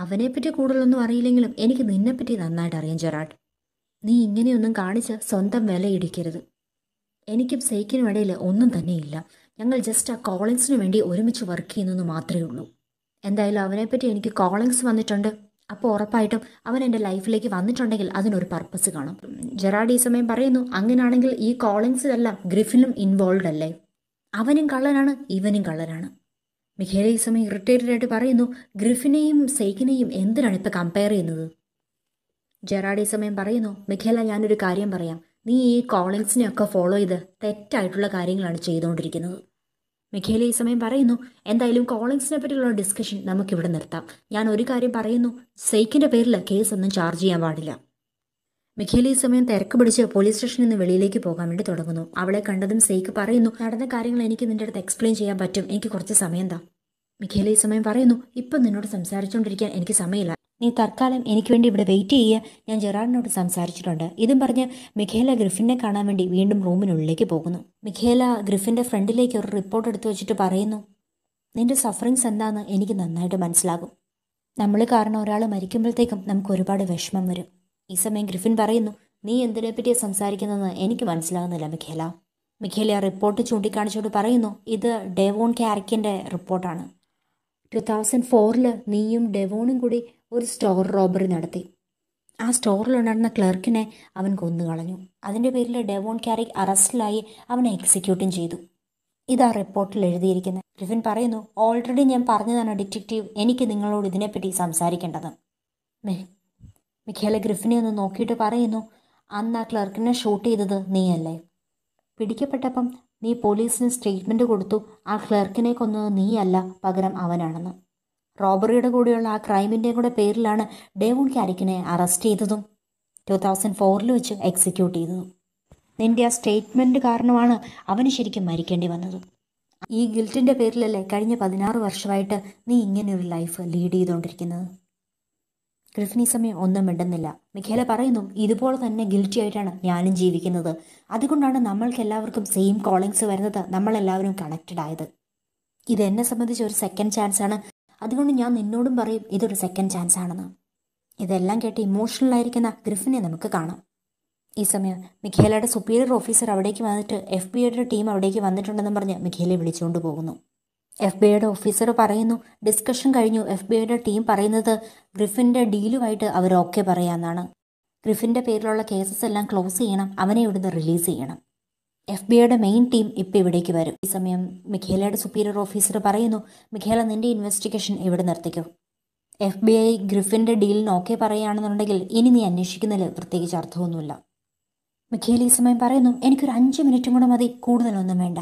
അവനെപ്പറ്റി കൂടുതലൊന്നും അറിയില്ലെങ്കിലും എനിക്ക് നിന്നെപ്പറ്റി നന്നായിട്ട് അറിയാം ജെറാഡ് നീ ഇങ്ങനെയൊന്നും കാണിച്ച് സ്വന്തം വില ഇടിക്കരുത് എനിക്കും സേക്കിനും ഇടയിൽ ഒന്നും തന്നെയില്ല ഞങ്ങൾ ജസ്റ്റ് ആ കോളിങ്സിന് വേണ്ടി ഒരുമിച്ച് വർക്ക് ചെയ്യുന്നെന്ന് മാത്രമേ ഉള്ളൂ എന്തായാലും അവനെപ്പറ്റി എനിക്ക് കോളിങ്സ് വന്നിട്ടുണ്ട് അപ്പോൾ ഉറപ്പായിട്ടും അവൻ എൻ്റെ ലൈഫിലേക്ക് വന്നിട്ടുണ്ടെങ്കിൽ അതിനൊരു പർപ്പസ് കാണും ജെറാഡ് ഈ സമയം പറയുന്നു അങ്ങനെയാണെങ്കിൽ ഈ കോളിങ്സ് എല്ലാം ഗ്രിഫിനും ഇൻവോൾവ് അല്ലേ അവനും കള്ളനാണ് ഇവനും കള്ളനാണ് മിഖേല ഈ സമയം ഇറിറ്റേറ്റഡ് ആയിട്ട് പറയുന്നു ഗ്രിഫിനെയും സെയ്ക്കിനെയും എന്തിനാണ് ഇപ്പം കമ്പയർ ചെയ്യുന്നത് ജെറാഡ് ഈ സമയം പറയുന്നു മിഖേല ഞാനൊരു കാര്യം പറയാം നീ ഈ കോളിങ്സിനെയൊക്കെ ഫോളോ ചെയ്ത് തെറ്റായിട്ടുള്ള കാര്യങ്ങളാണ് ചെയ്തുകൊണ്ടിരിക്കുന്നത് മിഖേല ഈ സമയം പറയുന്നു എന്തായാലും കോളിങ്സിനെ പറ്റിയുള്ള ഡിസ്കഷൻ നമുക്കിവിടെ നിർത്താം ഞാൻ ഒരു കാര്യം പറയുന്നു സെയ്ക്കിന്റെ പേരിൽ കേസ് ഒന്നും ചാർജ് ചെയ്യാൻ പാടില്ല മിഖേല ഈ സമയം തിരക്ക് പിടിച്ച് പോലീസ് സ്റ്റേഷനിൽ നിന്ന് വെളിയിലേക്ക് പോകാൻ വേണ്ടി തുടങ്ങുന്നു അവളെ കണ്ടതും സെയ്ക്ക് പറയുന്നു നടന്ന കാര്യങ്ങൾ എനിക്ക് നിന്റെ അടുത്ത് എക്സ്പ്ലെയിൻ ചെയ്യാൻ പറ്റും എനിക്ക് കുറച്ച് സമയം താ മിഖേല ഈ സമയം പറയുന്നു ഇപ്പം നിന്നോട് സംസാരിച്ചുകൊണ്ടിരിക്കാൻ എനിക്ക് സമയമില്ല നീ തൽക്കാലം എനിക്ക് വേണ്ടി ഇവിടെ വെയിറ്റ് ചെയ്യുക ഞാൻ ജെറാഡിനോട് സംസാരിച്ചിട്ടുണ്ട് ഇതും പറഞ്ഞ് മിഖേല ഗ്രിഫിനെ കാണാൻ വേണ്ടി വീണ്ടും റൂമിനുള്ളിലേക്ക് പോകുന്നു മിഖേല ഗ്രിഫിൻ്റെ ഫ്രണ്ടിലേക്ക് ഒരു റിപ്പോർട്ട് എടുത്തു വെച്ചിട്ട് പറയുന്നു നിന്റെ സഫറിങ്സ് എന്താണെന്ന് എനിക്ക് നന്നായിട്ട് മനസ്സിലാകും നമ്മൾ കാരണം ഒരാൾ മരിക്കുമ്പോഴത്തേക്കും നമുക്ക് ഒരുപാട് വിഷമം വരും ഈ സമയം ഗ്രിഫിൻ പറയുന്നു നീ എന്തിനെപ്പറ്റി സംസാരിക്കുന്നതെന്ന് എനിക്ക് മനസ്സിലാകുന്നില്ല മിഖേല മിഖേല റിപ്പോർട്ട് ചൂണ്ടിക്കാണിച്ചുകൊണ്ട് പറയുന്നു ഇത് ഡെവോൺ ക്യാരക്കിൻ്റെ റിപ്പോർട്ടാണ് ടു തൗസൻഡ് ഫോറിൽ നീയും ഡെവോണും കൂടി ഒരു സ്റ്റോർ റോബറി നടത്തി ആ സ്റ്റോറിലുണ്ടായിരുന്ന ക്ലർക്കിനെ അവൻ കൊന്നു കളഞ്ഞു അതിൻ്റെ പേരിൽ ഡെവോൺ ക്യാരി അറസ്റ്റിലായി അവനെ എക്സിക്യൂട്ടും ചെയ്തു ഇതാ റിപ്പോർട്ടിൽ എഴുതിയിരിക്കുന്നത് ഗ്രിഫിൻ പറയുന്നു ഓൾറെഡി ഞാൻ പറഞ്ഞതാണ് ഡിറ്റക്റ്റീവ് എനിക്ക് നിങ്ങളോട് ഇതിനെപ്പറ്റി സംസാരിക്കേണ്ടത് മിഖേല ഗ്രിഫിനെ ഒന്ന് നോക്കിയിട്ട് പറയുന്നു അന്ന് ആ ക്ലർക്കിനെ ഷൂട്ട് ചെയ്തത് നീയല്ലേ പിടിക്കപ്പെട്ടപ്പം നീ പോലീസിന് സ്റ്റേറ്റ്മെൻറ്റ് കൊടുത്തു ആ ക്ലർക്കിനെ കൊന്നത് നീയല്ല പകരം അവനാണെന്ന് റോബറിയുടെ കൂടെയുള്ള ആ ക്രൈമിൻ്റെയും കൂടെ പേരിലാണ് ഡേവോൺ ക്യാരിക്കിനെ അറസ്റ്റ് ചെയ്തതും ടു തൗസൻഡ് ഫോറിൽ വെച്ച് എക്സിക്യൂട്ട് ചെയ്തതും നിൻ്റെ ആ സ്റ്റേറ്റ്മെൻ്റ് കാരണമാണ് അവന് ശരിക്കും മരിക്കേണ്ടി വന്നത് ഈ ഗിൽറ്റിൻ്റെ പേരിലല്ലേ കഴിഞ്ഞ പതിനാറ് വർഷമായിട്ട് നീ ഇങ്ങനെയൊരു ലൈഫ് ലീഡ് ചെയ്തുകൊണ്ടിരിക്കുന്നത് ഗ്രിഫിനി സമയം ഒന്നും മിണ്ടുന്നില്ല മിഖേല പറയുന്നു ഇതുപോലെ തന്നെ ഗിൽറ്റി ആയിട്ടാണ് ഞാനും ജീവിക്കുന്നത് അതുകൊണ്ടാണ് നമ്മൾക്ക് എല്ലാവർക്കും സെയിം കോളിങ്സ് വരുന്നത് നമ്മളെല്ലാവരും കണക്റ്റഡ് ആയത് ഇത് എന്നെ സംബന്ധിച്ച് ഒരു സെക്കൻഡ് ചാൻസ് ആണ് അതുകൊണ്ട് ഞാൻ നിന്നോടും പറയും ഇതൊരു സെക്കൻഡ് ചാൻസ് ആണെന്ന് ഇതെല്ലാം കേട്ട് ഇമോഷണൽ ആയിരിക്കുന്ന ഗ്രിഫിനെ നമുക്ക് കാണാം ഈ സമയം മിഖേലയുടെ സുപ്പീരിയർ ഓഫീസർ അവിടേക്ക് വന്നിട്ട് എഫ് ബി ഐയുടെ ടീം അവിടേക്ക് വന്നിട്ടുണ്ടെന്നും പറഞ്ഞ് മിഖേലെ വിളിച്ചുകൊണ്ട് പോകുന്നു എഫ് ബി ഐയുടെ ഓഫീസർ പറയുന്നു ഡിസ്കഷൻ കഴിഞ്ഞു എഫ് ബി ഐയുടെ ടീം പറയുന്നത് ഗ്രിഫിൻ്റെ ഡീലുമായിട്ട് അവർ ഓക്കെ പറയാമെന്നാണ് ഗ്രിഫിൻ്റെ പേരിലുള്ള കേസസ് എല്ലാം ക്ലോസ് ചെയ്യണം അവനെ ഇവിടുന്ന് റിലീസ് ചെയ്യണം എഫ് ബി ഐയുടെ മെയിൻ ടീം ഇപ്പോൾ ഇവിടേക്ക് വരും ഈ സമയം മിഖേലയുടെ സുപ്പീരിയർ ഓഫീസർ പറയുന്നു മിഖേല നിന്റെ ഇൻവെസ്റ്റിഗേഷൻ ഇവിടെ നിർത്തിക്കും എഫ് ബി ഐ ഗ്രിഫിൻ്റെ ഡീലിന് ഓക്കെ പറയുകയാണെന്നുണ്ടെങ്കിൽ ഇനി നീ അന്വേഷിക്കുന്നതിൽ പ്രത്യേകിച്ച് അർത്ഥമൊന്നുമില്ല മിഖേല ഈ സമയം പറയുന്നു എനിക്കൊരു അഞ്ച് മിനിറ്റും കൂടെ മതി കൂടുതലൊന്നും വേണ്ട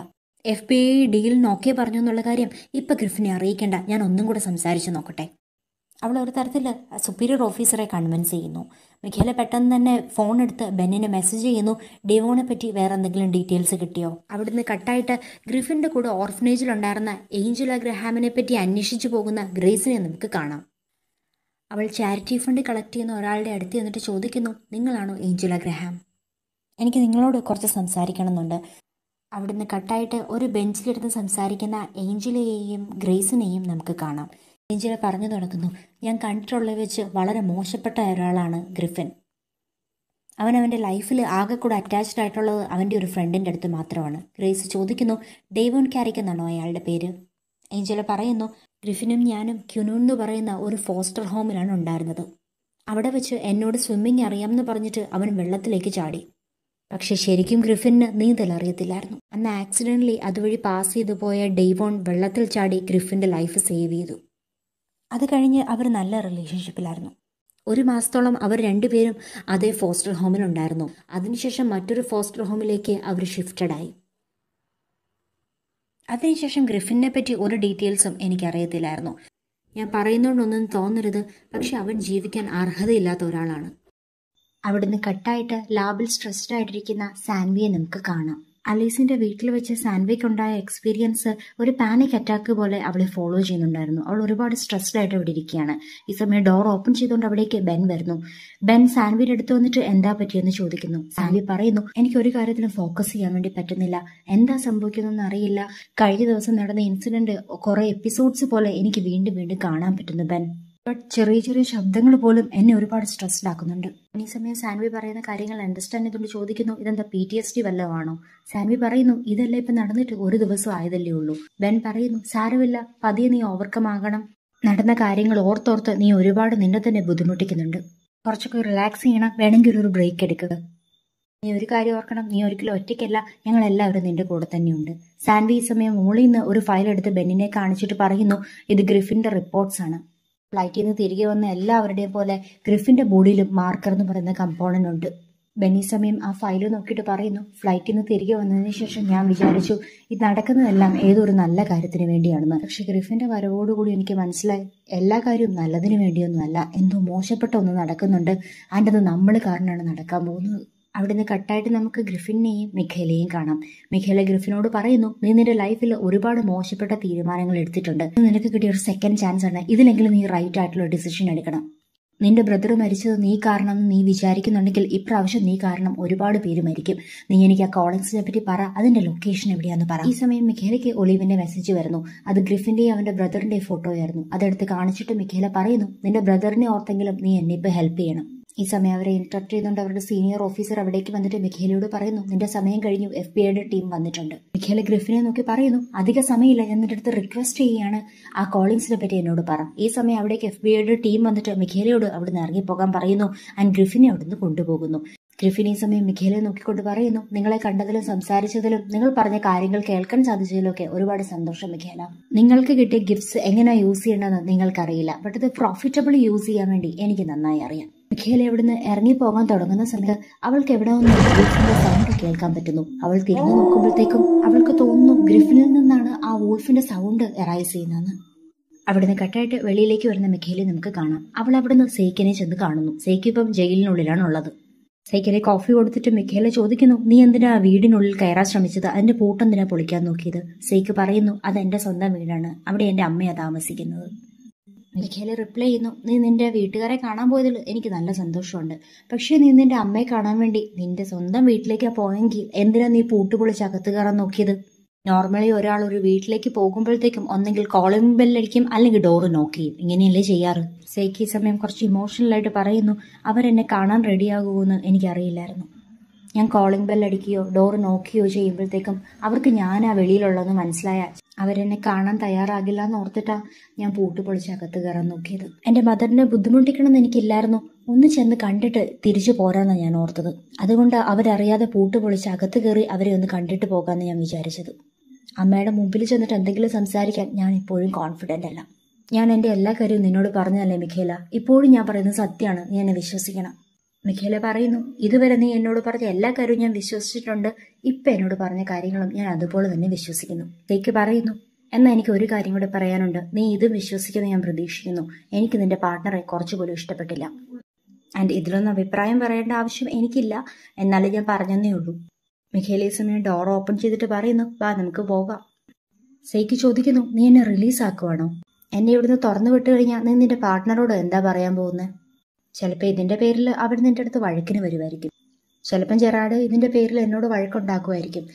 എഫ് ബി ഐ ഡീലിന് ഓക്കെ പറഞ്ഞു എന്നുള്ള കാര്യം ഇപ്പം ഗ്രിഫിനെ അറിയിക്കേണ്ട ഞാൻ ഒന്നും കൂടെ സംസാരിച്ചു നോക്കട്ടെ അവൾ ഒരു തരത്തിൽ സുപ്പീരിയർ ഓഫീസറെ കൺവിൻസ് ചെയ്യുന്നു മിഖേല പെട്ടെന്ന് തന്നെ ഫോൺ എടുത്ത് ബെന്നിനെ മെസ്സേജ് ചെയ്യുന്നു ഡേവോണെ പറ്റി വേറെ എന്തെങ്കിലും ഡീറ്റെയിൽസ് കിട്ടിയോ അവിടുന്ന് കട്ടായിട്ട് ഗ്രിഫിൻ്റെ കൂടെ ഓർഫനേജിലുണ്ടായിരുന്ന ഏഞ്ചല ഗ്രഹാമിനെ പറ്റി അന്വേഷിച്ചു പോകുന്ന ഗ്രേസിനെ നമുക്ക് കാണാം അവൾ ചാരിറ്റി ഫണ്ട് കളക്ട് ചെയ്യുന്ന ഒരാളുടെ അടുത്ത് എന്നിട്ട് ചോദിക്കുന്നു നിങ്ങളാണോ ഏഞ്ചല ഗ്രഹാം എനിക്ക് നിങ്ങളോട് കുറച്ച് സംസാരിക്കണമെന്നുണ്ട് അവിടുന്ന് കട്ടായിട്ട് ഒരു ബെഞ്ചിലിരുന്ന് സംസാരിക്കുന്ന ഏഞ്ചലയെയും ഗ്രേസിനെയും നമുക്ക് കാണാം ഏഞ്ചല പറഞ്ഞു തുടങ്ങുന്നു ഞാൻ കണ്ടിട്ടുള്ളത് വെച്ച് വളരെ മോശപ്പെട്ട ഒരാളാണ് ഗ്രിഫിൻ അവൻ അവൻ്റെ ലൈഫിൽ ആകെ കൂടെ അറ്റാച്ച്ഡ് ആയിട്ടുള്ളത് അവൻ്റെ ഒരു ഫ്രണ്ടിൻ്റെ അടുത്ത് മാത്രമാണ് ഗ്രേസ് ചോദിക്കുന്നു ഡേവോൺ ക്യാരിക് എന്നാണോ അയാളുടെ പേര് ഏഞ്ചല പറയുന്നു ഗ്രിഫിനും ഞാനും ക്യുനു എന്ന് പറയുന്ന ഒരു ഫോസ്റ്റർ ഹോമിലാണ് ഉണ്ടായിരുന്നത് അവിടെ വെച്ച് എന്നോട് സ്വിമ്മിങ് അറിയാമെന്ന് പറഞ്ഞിട്ട് അവൻ വെള്ളത്തിലേക്ക് ചാടി പക്ഷെ ശരിക്കും ഗ്രിഫിന് നീന്തൽ അറിയത്തില്ലായിരുന്നു അന്ന് ആക്സിഡൻ്റലി അതുവഴി പാസ് ചെയ്തു പോയ ഡെയ്വോൺ വെള്ളത്തിൽ ചാടി ഗ്രിഫിൻ്റെ ലൈഫ് സേവ് ചെയ്തു അത് കഴിഞ്ഞ് അവർ നല്ല റിലേഷൻഷിപ്പിലായിരുന്നു ഒരു മാസത്തോളം അവർ രണ്ടുപേരും അതേ ഫോസ്റ്റർ ഹോമിലുണ്ടായിരുന്നു അതിനുശേഷം മറ്റൊരു ഫോസ്റ്റർ ഹോമിലേക്ക് അവർ ഷിഫ്റ്റഡായി അതിനുശേഷം ഗ്രിഫിനെ പറ്റി ഒരു ഡീറ്റെയിൽസും എനിക്കറിയത്തില്ലായിരുന്നു ഞാൻ പറയുന്നതുകൊണ്ടൊന്നും തോന്നരുത് പക്ഷെ അവൻ ജീവിക്കാൻ അർഹതയില്ലാത്ത ഒരാളാണ് അവിടുന്ന് കട്ടായിട്ട് ലാബിൽ സ്ട്രെസ്ഡ് ആയിട്ടിരിക്കുന്ന സാൻവിയെ നമുക്ക് കാണാം അലീസിന്റെ വീട്ടിൽ വെച്ച് ഉണ്ടായ എക്സ്പീരിയൻസ് ഒരു പാനിക് അറ്റാക്ക് പോലെ അവളെ ഫോളോ ചെയ്യുന്നുണ്ടായിരുന്നു അവൾ ഒരുപാട് സ്ട്രെസ്ഡായിട്ട് ആയിട്ട് അവിടെ ഇരിക്കുകയാണ് ഈ സമയം ഡോർ ഓപ്പൺ ചെയ്തുകൊണ്ട് അവിടേക്ക് ബെൻ വരുന്നു ബെൻ സാൻവിയുടെ അടുത്ത് വന്നിട്ട് എന്താ പറ്റിയെന്ന് ചോദിക്കുന്നു സാൻവി പറയുന്നു എനിക്ക് ഒരു കാര്യത്തിലും ഫോക്കസ് ചെയ്യാൻ വേണ്ടി പറ്റുന്നില്ല എന്താ സംഭവിക്കുന്നതെന്ന് അറിയില്ല കഴിഞ്ഞ ദിവസം നടന്ന ഇൻസിഡന്റ് കുറെ എപ്പിസോഡ്സ് പോലെ എനിക്ക് വീണ്ടും വീണ്ടും കാണാൻ പറ്റുന്നു ബെൻ ബട്ട് ചെറിയ ചെറിയ ശബ്ദങ്ങൾ പോലും എന്നെ ഒരുപാട് സ്ട്രെസ്സിലാക്കുന്നുണ്ട് ഈ സമയം സാൻവി പറയുന്ന കാര്യങ്ങൾ അണ്ടർസ്റ്റാൻഡ് ചെയ്തുകൊണ്ട് ചോദിക്കുന്നു ഇതെന്താ പി ടി എസ് ഡി വല്ലതാണോ സാൻവി പറയുന്നു ഇതെല്ലാം ഇപ്പൊ നടന്നിട്ട് ഒരു ദിവസം ആയതല്ലേ ഉള്ളൂ ബെൻ പറയുന്നു സാരമില്ല പതിയെ നീ ഓവർകം ആകണം നടന്ന കാര്യങ്ങൾ ഓർത്തോർത്ത് നീ ഒരുപാട് നിന്നെ തന്നെ ബുദ്ധിമുട്ടിക്കുന്നുണ്ട് കുറച്ചൊക്കെ റിലാക്സ് ചെയ്യണം വേണമെങ്കിൽ ഒരു ബ്രേക്ക് എടുക്കുക നീ ഒരു കാര്യം ഓർക്കണം നീ ഒരിക്കലും ഒറ്റയ്ക്കല്ല ഞങ്ങൾ എല്ലാവരും നിന്റെ കൂടെ തന്നെയുണ്ട് സാൻവി ഈ സമയം മുകളിൽ നിന്ന് ഒരു ഫയൽ എടുത്ത് ബെന്നിനെ കാണിച്ചിട്ട് പറയുന്നു ഇത് ഗ്രിഫിന്റെ റിപ്പോർട്ട്സ് ആണ് ഫ്ലൈറ്റിൽ നിന്ന് തിരികെ വന്ന എല്ലാവരുടെയും പോലെ ഗ്രിഫിന്റെ ബോഡിയിലും മാർക്കർ എന്ന് പറയുന്ന കമ്പോണൻ്റ് ഉണ്ട് ബെന്നി സമയം ആ ഫയൽ നോക്കിയിട്ട് പറയുന്നു ഫ്ലൈറ്റിൽ നിന്ന് തിരികെ വന്നതിന് ശേഷം ഞാൻ വിചാരിച്ചു ഇത് നടക്കുന്നതെല്ലാം ഏതൊരു നല്ല കാര്യത്തിന് വേണ്ടിയാണെന്ന് പക്ഷെ ഗ്രിഫിന്റെ വരവോടുകൂടി എനിക്ക് മനസ്സിലായി എല്ലാ കാര്യവും നല്ലതിന് വേണ്ടിയൊന്നുമല്ല എന്തോ മോശപ്പെട്ട ഒന്ന് നടക്കുന്നുണ്ട് അതിൻ്റെ അത് നമ്മൾ കാരണമാണ് നടക്കാൻ പോകുന്നത് അവിടുന്ന് കട്ടായിട്ട് നമുക്ക് ഗ്രിഫിനെയും മിഖേലയും കാണാം മിഖേല ഗ്രിഫിനോട് പറയുന്നു നീ നിന്റെ ലൈഫിൽ ഒരുപാട് മോശപ്പെട്ട തീരുമാനങ്ങൾ എടുത്തിട്ടുണ്ട് നിനക്ക് കിട്ടിയ ഒരു സെക്കൻഡ് ചാൻസ് ആണ് ഇതിലെങ്കിലും നീ റൈറ്റ് ആയിട്ടുള്ള ഡിസിഷൻ എടുക്കണം നിന്റെ ബ്രദർ മരിച്ചത് നീ കാരണം എന്ന് നീ വിചാരിക്കുന്നുണ്ടെങ്കിൽ ഇപ്രാവശ്യം നീ കാരണം ഒരുപാട് പേര് മരിക്കും നീ എനിക്ക് ആ കോളേജിനെ പറ്റി പറ അതിന്റെ ലൊക്കേഷൻ എവിടെയാന്ന് പറ ഈ സമയം മിഖേലയ്ക്ക് ഒലീവിന്റെ മെസ്സേജ് വരുന്നു അത് ഗ്രിഫിന്റെയും അവന്റെ ബ്രദറിന്റെയും ആയിരുന്നു അതെടുത്ത് കാണിച്ചിട്ട് മിഖേല പറയുന്നു നിന്റെ ബ്രദറിനെ ഓർത്തെങ്കിലും നീ എന്നെ ഇപ്പൊ ഹെൽപ്പ് ചെയ്യണം ഈ സമയം അവരെ ഇൻട്രപ്റ്റ് ചെയ്തുകൊണ്ട് അവരുടെ സീനിയർ ഓഫീസർ അവിടേക്ക് വന്നിട്ട് മിഖേലയോട് പറയുന്നു നിന്റെ സമയം കഴിഞ്ഞു എഫ് ബി ഐയുടെ ടീം വന്നിട്ടുണ്ട് മിഖേല ഗ്രിഫിനെ നോക്കി പറയുന്നു അധിക സമയമില്ല ഞാൻ നിന്റെ അടുത്ത് റിക്വസ്റ്റ് ചെയ്യുകയാണ് ആ കോളിങ്സിനെ പറ്റി എന്നോട് പറ ഈ സമയം അവിടേക്ക് എഫ് ബി ഐയുടെ ടീം വന്നിട്ട് മിഖേലയോട് അവിടുന്ന് ഇറങ്ങിപ്പോകാൻ പറയുന്നു ആൻഡ് ഗ്രിഫിനെ അവിടുന്ന് കൊണ്ടുപോകുന്നു ഗ്രിഫിൻ ഈ സമയം മിഖേലെ നോക്കിക്കൊണ്ട് പറയുന്നു നിങ്ങളെ കണ്ടതിലും സംസാരിച്ചതിലും നിങ്ങൾ പറഞ്ഞ കാര്യങ്ങൾ കേൾക്കാൻ ഒക്കെ ഒരുപാട് സന്തോഷം മിഖേല നിങ്ങൾക്ക് കിട്ടിയ ഗിഫ്റ്റ്സ് എങ്ങനെയാണ് യൂസ് ചെയ്യണമെന്ന് നിങ്ങൾക്കറിയില്ല ബട്ട് ഇത് പ്രോഫിറ്റബിൾ യൂസ് ചെയ്യാൻ വേണ്ടി എനിക്ക് നന്നായി അറിയാം മിഖേൽ എവിടുന്ന് ഇറങ്ങിപ്പോകാൻ തുടങ്ങുന്ന സമയത്ത് അവൾക്ക് എവിടെ വന്ന് ഗ്രിഫിന്റെ സൗണ്ട് കേൾക്കാൻ പറ്റുന്നു അവൾ തിരിഞ്ഞു നോക്കുമ്പോഴത്തേക്കും അവൾക്ക് തോന്നുന്നു ഗ്രിഫിനിൽ നിന്നാണ് ആ വോൾഫിന്റെ സൗണ്ട് എറൈസ് ചെയ്യുന്നതെന്ന് അവിടുന്ന് കട്ടായിട്ട് വെളിയിലേക്ക് വരുന്ന മിഖേലെ നമുക്ക് കാണാം അവൾ അവിടുന്ന് സേക്കിനെ ചെന്ന് കാണുന്നു സേക്ക് ഇപ്പം ജയിലിനുള്ളിലാണ് ഉള്ളത് സേക്കിനെ കോഫി കൊടുത്തിട്ട് മിഖേല ചോദിക്കുന്നു നീ എന്തിനാ വീടിനുള്ളിൽ കയറാൻ ശ്രമിച്ചത് അതിന്റെ പൂട്ടെന്തിനാ പൊളിക്കാൻ നോക്കിയത് സേക്ക് പറയുന്നു അത് എന്റെ സ്വന്തം വീടാണ് അവിടെ എന്റെ അമ്മയാണ് താമസിക്കുന്നത് അലിഖേൽ റിപ്ലൈ ചെയ്യുന്നു നീ നിന്റെ വീട്ടുകാരെ കാണാൻ പോയതിൽ എനിക്ക് നല്ല സന്തോഷമുണ്ട് പക്ഷേ നീ നിന്റെ അമ്മയെ കാണാൻ വേണ്ടി നിന്റെ സ്വന്തം വീട്ടിലേക്കാ പോയെങ്കിൽ എന്തിനാ നീ പൂട്ടുപൊളിച്ച് അകത്ത് കയറാൻ നോക്കിയത് നോർമലി ഒരാൾ ഒരു വീട്ടിലേക്ക് പോകുമ്പോഴത്തേക്കും ഒന്നെങ്കിൽ കോളിംഗ് ബെല്ലടിക്കും അല്ലെങ്കിൽ ഡോറ് നോക്കിയും ഇങ്ങനെയല്ലേ ചെയ്യാറ് സേക്കി സമയം കുറച്ച് ഇമോഷണലായിട്ട് പറയുന്നു അവരെന്നെ കാണാൻ റെഡിയാകുമെന്ന് എനിക്കറിയില്ലായിരുന്നു ഞാൻ കോളിംഗ് ബെൽ അടിക്കുകയോ ഡോർ നോക്കുകയോ ചെയ്യുമ്പോഴത്തേക്കും അവർക്ക് ഞാൻ ആ വെളിയിലുള്ളതെന്ന് മനസ്സിലായ അവരെന്നെ കാണാൻ തയ്യാറാകില്ല എന്ന് ഓർത്തിട്ടാ ഞാൻ പൂട്ട് പൊളിച്ച് അകത്ത് കയറാൻ നോക്കിയത് എൻ്റെ മദറിനെ ബുദ്ധിമുട്ടിക്കണമെന്ന് എനിക്കില്ലായിരുന്നു ഒന്ന് ചെന്ന് കണ്ടിട്ട് തിരിച്ചു പോരാന്നാണ് ഞാൻ ഓർത്തത് അതുകൊണ്ട് അവരറിയാതെ പൂട്ട് പൊളിച്ച് അകത്ത് കയറി അവരെ ഒന്ന് കണ്ടിട്ട് പോകാമെന്ന് ഞാൻ വിചാരിച്ചത് അമ്മയുടെ മുമ്പിൽ ചെന്നിട്ട് എന്തെങ്കിലും സംസാരിക്കാൻ ഞാൻ ഇപ്പോഴും കോൺഫിഡൻ്റ് അല്ല ഞാൻ എൻ്റെ എല്ലാ കാര്യവും നിന്നോട് പറഞ്ഞതല്ലേ മിഖേല ഇപ്പോഴും ഞാൻ പറയുന്നത് സത്യമാണ് നീ എന്നെ വിശ്വസിക്കണം മിഖേല പറയുന്നു ഇതുവരെ നീ എന്നോട് പറഞ്ഞ എല്ലാ കാര്യവും ഞാൻ വിശ്വസിച്ചിട്ടുണ്ട് ഇപ്പം എന്നോട് പറഞ്ഞ കാര്യങ്ങളും ഞാൻ അതുപോലെ തന്നെ വിശ്വസിക്കുന്നു തേക്ക് പറയുന്നു എന്നാൽ എനിക്ക് ഒരു കാര്യം കൂടെ പറയാനുണ്ട് നീ ഇതും വിശ്വസിക്കുന്ന ഞാൻ പ്രതീക്ഷിക്കുന്നു എനിക്ക് നിന്റെ പാർട്ട്ണറെ കുറച്ചുപോലും ഇഷ്ടപ്പെട്ടില്ല ആൻഡ് ഇതിലൊന്നും അഭിപ്രായം പറയേണ്ട ആവശ്യം എനിക്കില്ല എന്നാലും ഞാൻ പറഞ്ഞതേ ഉള്ളൂ മിഖേലി സമയം ഡോർ ഓപ്പൺ ചെയ്തിട്ട് പറയുന്നു വാ നമുക്ക് പോകാം സെയ്ക്ക് ചോദിക്കുന്നു നീ എന്നെ റിലീസ് ആക്കുവാണോ എന്നെ ഇവിടുന്ന് തുറന്നു വിട്ടു കഴിഞ്ഞാൽ നീ നിന്റെ പാർട്ട്ണറോട് എന്താ പറയാൻ പോകുന്നത് ചിലപ്പോൾ ഇതിൻ്റെ പേരിൽ അവർ നിൻ്റെ അടുത്ത് വഴക്കിന് വരുമായിരിക്കും ചിലപ്പം ജെറാഡ് ഇതിൻ്റെ പേരിൽ എന്നോട് വഴക്കുണ്ടാക്കുമായിരിക്കും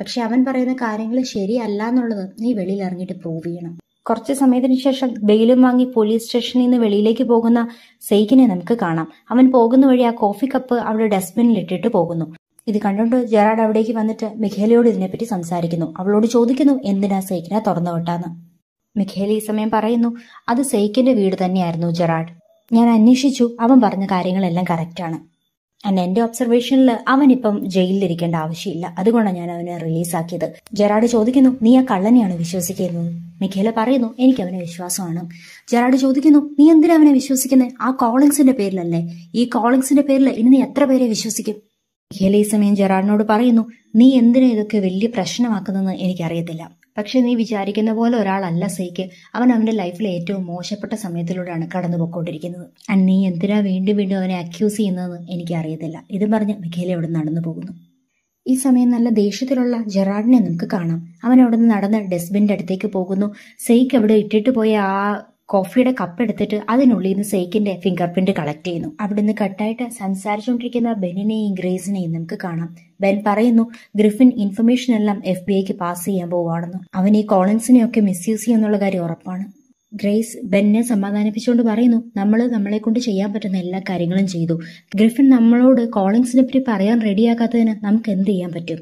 പക്ഷെ അവൻ പറയുന്ന കാര്യങ്ങൾ ശരിയല്ല എന്നുള്ളത് നീ വെളിയിൽ ഇറങ്ങിയിട്ട് പ്രൂവ് ചെയ്യണം കുറച്ച് സമയത്തിന് ശേഷം ബെയിലും വാങ്ങി പോലീസ് സ്റ്റേഷനിൽ നിന്ന് വെളിയിലേക്ക് പോകുന്ന സെയ്ക്കിനെ നമുക്ക് കാണാം അവൻ പോകുന്ന വഴി ആ കോഫി കപ്പ് അവിടെ ഡസ്റ്റ്ബിനിൽ ഇട്ടിട്ട് പോകുന്നു ഇത് കണ്ടുകൊണ്ട് ജെറാഡ് അവിടേക്ക് വന്നിട്ട് മിഖേലയോട് ഇതിനെപ്പറ്റി സംസാരിക്കുന്നു അവളോട് ചോദിക്കുന്നു എന്തിനാ സെയ്ഖിനെ തുറന്നു വിട്ടാന്ന് മിഖേല ഈ സമയം പറയുന്നു അത് സെയ്ക്കിന്റെ വീട് തന്നെയായിരുന്നു ജെറാഡ് ഞാൻ അന്വേഷിച്ചു അവൻ പറഞ്ഞ കാര്യങ്ങളെല്ലാം കറക്റ്റാണ് ആൻഡ് എന്റെ ഒബ്സർവേഷനിൽ അവൻ ഇപ്പം ജയിലിലിരിക്കേണ്ട ആവശ്യമില്ല അതുകൊണ്ടാണ് ഞാൻ അവനെ റിലീസാക്കിയത് ജെറാഡ് ചോദിക്കുന്നു നീ ആ കള്ളനെയാണ് വിശ്വസിക്കുന്നത് മിഖേല പറയുന്നു എനിക്ക് അവനെ വിശ്വാസമാണ് ജെറാഡ് ചോദിക്കുന്നു നീ എന്തിനാ അവനെ വിശ്വസിക്കുന്നത് ആ കോളിങ്സിന്റെ പേരിലല്ലേ ഈ കോളിങ്സിന്റെ പേരിൽ ഇനി നീ എത്ര പേരെ വിശ്വസിക്കും മിഖേല ഈ സമയം ജെറാഡിനോട് പറയുന്നു നീ എന്തിനാ ഇതൊക്കെ വലിയ പ്രശ്നമാക്കുന്നതെന്ന് എനിക്കറിയത്തില്ല പക്ഷെ നീ വിചാരിക്കുന്ന പോലെ ഒരാളല്ല സൈക്ക് അവൻ അവന്റെ ലൈഫിലെ ഏറ്റവും മോശപ്പെട്ട സമയത്തിലൂടെയാണ് കടന്നു പൊക്കോണ്ടിരിക്കുന്നത് ആൻഡ് എന്തിനാ വീണ്ടും വീണ്ടും അവനെ അക്യൂസ് ചെയ്യുന്നതെന്ന് എനിക്കറിയത്തില്ല ഇതും പറഞ്ഞ് മിഖേല അവിടെ നടന്നു പോകുന്നു ഈ സമയം നല്ല ദേഷ്യത്തിലുള്ള ജെറാഡിനെ നമുക്ക് കാണാം അവൻ അവിടെ നിന്ന് നടന്ന് ഡസ്റ്റ്ബിൻ്റെ അടുത്തേക്ക് പോകുന്നു സെയ്ക്ക് അവിടെ ഇട്ടിട്ട് പോയ ആ കോഫിയുടെ കപ്പ് എടുത്തിട്ട് അതിനുള്ളിൽ നിന്ന് സേക്കിന്റെ ഫിംഗർ പ്രിന്റ് കളക്ട് ചെയ്യുന്നു അവിടുന്ന് കട്ടായിട്ട് സംസാരിച്ചുകൊണ്ടിരിക്കുന്ന ബെനിനെയും ഗ്രേസിനെയും നമുക്ക് കാണാം ബെൻ പറയുന്നു ഗ്രിഫിൻ ഇൻഫർമേഷൻ എല്ലാം എഫ് ബി ഐക്ക് പാസ് ചെയ്യാൻ പോവുകയാണെന്ന് അവൻ ഈ മിസ് മിസ്യൂസ് ചെയ്യുമെന്നുള്ള കാര്യം ഉറപ്പാണ് ഗ്രേസ് ബെന്നെ സമാധാനിപ്പിച്ചുകൊണ്ട് പറയുന്നു നമ്മൾ നമ്മളെ കൊണ്ട് ചെയ്യാൻ പറ്റുന്ന എല്ലാ കാര്യങ്ങളും ചെയ്തു ഗ്രിഫിൻ നമ്മളോട് കോളിങ്സിനെ പറ്റി പറയാൻ റെഡിയാക്കാത്തതിന് നമുക്ക് എന്ത് ചെയ്യാൻ പറ്റും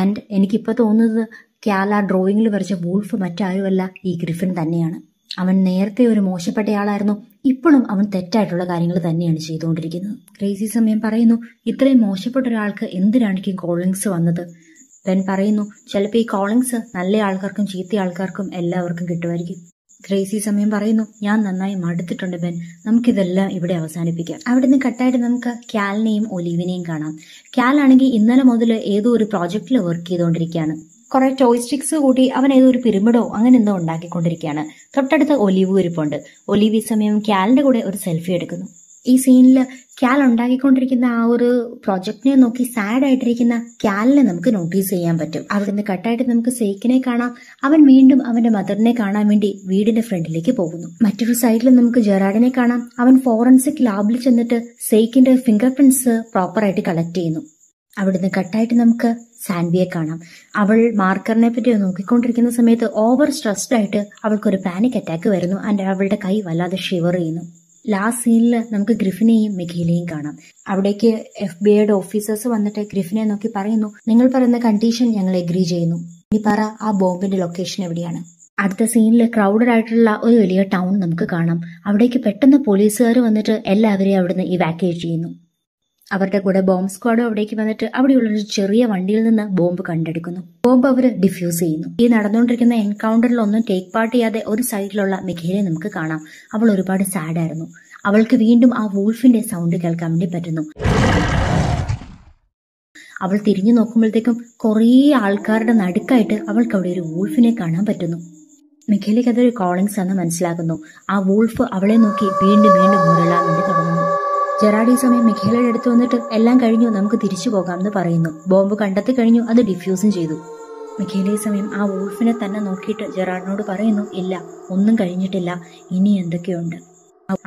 ആൻഡ് എനിക്കിപ്പോൾ തോന്നുന്നത് ക്യാല ഡ്രോയിങ്ങിൽ വരച്ച വൂൾഫ് മറ്റാരുമല്ല ഈ ഗ്രിഫിൻ തന്നെയാണ് അവൻ നേരത്തെ ഒരു മോശപ്പെട്ടയാളായിരുന്നു ഇപ്പോഴും അവൻ തെറ്റായിട്ടുള്ള കാര്യങ്ങൾ തന്നെയാണ് ചെയ്തുകൊണ്ടിരിക്കുന്നത് ക്രേസി സമയം പറയുന്നു ഇത്രയും മോശപ്പെട്ട ഒരാൾക്ക് എന്തിനാണിക്കും കോളിങ്സ് വന്നത് ബെൻ പറയുന്നു ചിലപ്പോൾ ഈ കോളിങ്സ് നല്ല ആൾക്കാർക്കും ചീത്ത ആൾക്കാർക്കും എല്ലാവർക്കും കിട്ടുമായിരിക്കും ക്രേസി സമയം പറയുന്നു ഞാൻ നന്നായി മടുത്തിട്ടുണ്ട് ബെൻ നമുക്കിതെല്ലാം ഇവിടെ അവസാനിപ്പിക്കാം അവിടെ നിന്ന് കട്ടായിട്ട് നമുക്ക് ക്യാലിനെയും ഒലീവിനെയും കാണാം ക്യാൽ ആണെങ്കിൽ ഇന്നലെ മുതൽ ഏതോ ഒരു പ്രോജക്റ്റിൽ വർക്ക് ചെയ്തുകൊണ്ടിരിക്കുകയാണ് കുറെ ചോയ്സ്റ്റിക്സ് കൂട്ടി അവൻ ഏതോ ഒരു പിരമിഡോ അങ്ങനെ എന്തോ ഉണ്ടാക്കിക്കൊണ്ടിരിക്കുകയാണ് തൊട്ടടുത്ത് ഒലീവ് ഉരുപ്പുണ്ട് ഒലിവ് ഈ സമയം ക്യാലിന്റെ കൂടെ ഒരു സെൽഫി എടുക്കുന്നു ഈ സീനിൽ ക്യാൽ ഉണ്ടാക്കിക്കൊണ്ടിരിക്കുന്ന ആ ഒരു പ്രൊജക്ടിനെ നോക്കി സാഡ് ആയിട്ടിരിക്കുന്ന ക്യാലിനെ നമുക്ക് നോട്ടീസ് ചെയ്യാൻ പറ്റും അവിടുന്ന് കട്ടായിട്ട് നമുക്ക് സേക്കിനെ കാണാം അവൻ വീണ്ടും അവന്റെ മദറിനെ കാണാൻ വേണ്ടി വീടിന്റെ ഫ്രണ്ടിലേക്ക് പോകുന്നു മറ്റൊരു സൈഡിൽ നമുക്ക് ജെറാഡിനെ കാണാം അവൻ ഫോറൻസിക് ലാബിൽ ചെന്നിട്ട് സേക്കിന്റെ ഫിംഗർ പ്രിന്റ്സ് പ്രോപ്പറായിട്ട് കളക്ട് ചെയ്യുന്നു അവിടുന്ന് കട്ടായിട്ട് നമുക്ക് സാൻവിയെ കാണാം അവൾ മാർക്കറിനെ പറ്റി നോക്കിക്കൊണ്ടിരിക്കുന്ന സമയത്ത് ഓവർ സ്ട്രെസ്ഡ് ആയിട്ട് അവൾക്കൊരു പാനിക് അറ്റാക്ക് വരുന്നു ആൻഡ് അവളുടെ കൈ വല്ലാതെ ഷിവർ ചെയ്യുന്നു ലാസ്റ്റ് സീനിൽ നമുക്ക് ഗ്രിഫിനെയും മിഖേലയും കാണാം അവിടേക്ക് എഫ് ബി ഐയുടെ ഓഫീസേഴ്സ് വന്നിട്ട് ഗ്രിഫിനെ നോക്കി പറയുന്നു നിങ്ങൾ പറയുന്ന കണ്ടീഷൻ ഞങ്ങൾ എഗ്രി ചെയ്യുന്നു ഇനി പറ ആ ബോംബിന്റെ ലൊക്കേഷൻ എവിടെയാണ് അടുത്ത സീനിൽ ക്രൗഡഡ് ആയിട്ടുള്ള ഒരു വലിയ ടൗൺ നമുക്ക് കാണാം അവിടേക്ക് പെട്ടെന്ന് പോലീസുകാർ വന്നിട്ട് എല്ലാവരെയും അവിടുന്ന് ഇവാക്യുവേറ്റ് ചെയ്യുന്നു അവരുടെ കൂടെ ബോംബ് സ്ക്വാഡ് അവിടേക്ക് വന്നിട്ട് അവിടെയുള്ള ഒരു ചെറിയ വണ്ടിയിൽ നിന്ന് ബോംബ് കണ്ടെടുക്കുന്നു ബോംബ് അവർ ഡിഫ്യൂസ് ചെയ്യുന്നു ഈ നടന്നുകൊണ്ടിരിക്കുന്ന എൻകൗണ്ടറിൽ ഒന്നും ടേക്ക് പാർട്ട് ചെയ്യാതെ ഒരു സൈഡിലുള്ള മിഖേലെ നമുക്ക് കാണാം അവൾ ഒരുപാട് സാഡ് ആയിരുന്നു അവൾക്ക് വീണ്ടും ആ വൂൾഫിന്റെ സൗണ്ട് കേൾക്കാൻ വേണ്ടി പറ്റുന്നു അവൾ തിരിഞ്ഞു നോക്കുമ്പോഴത്തേക്കും കുറേ ആൾക്കാരുടെ നടുക്കായിട്ട് അവൾക്ക് അവിടെ ഒരു വൂൾഫിനെ കാണാൻ പറ്റുന്നു മിഖേലയ്ക്ക് അതൊരു കോളിങ്സ് ആണെന്ന് മനസ്സിലാക്കുന്നു ആ വൂൾഫ് അവളെ നോക്കി വീണ്ടും വീണ്ടും മുരളാൻ വേണ്ടി തുടങ്ങുന്നു ജെറാഡ് ഈ സമയം മിഖേലയുടെ അടുത്ത് വന്നിട്ട് എല്ലാം കഴിഞ്ഞു നമുക്ക് തിരിച്ചു പോകാം എന്ന് പറയുന്നു ബോംബ് കണ്ടെത്തി കഴിഞ്ഞു അത് ഡിഫ്യൂസും ചെയ്തു മിഖേല ഈ സമയം ആ വൂൾഫിനെ തന്നെ നോക്കിയിട്ട് ജെറാഡിനോട് പറയുന്നു ഇല്ല ഒന്നും കഴിഞ്ഞിട്ടില്ല ഇനി എന്തൊക്കെയുണ്ട്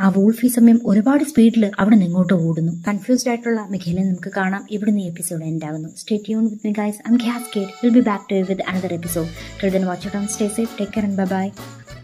ആ വൂൾഫ് ഈ സമയം ഒരുപാട് സ്പീഡിൽ അവിടെ നിങ്ങോട്ട് ഓടുന്നു കൺഫ്യൂസ്ഡ് ആയിട്ടുള്ള മിഖേലെ നമുക്ക് കാണാം ഇവിടുന്ന് എപ്പിസോഡ് എൻഡ് ആകുന്നു stay tune with me guys I'm gas Kate will be back to with another episode watch out on stay safe take care and bye by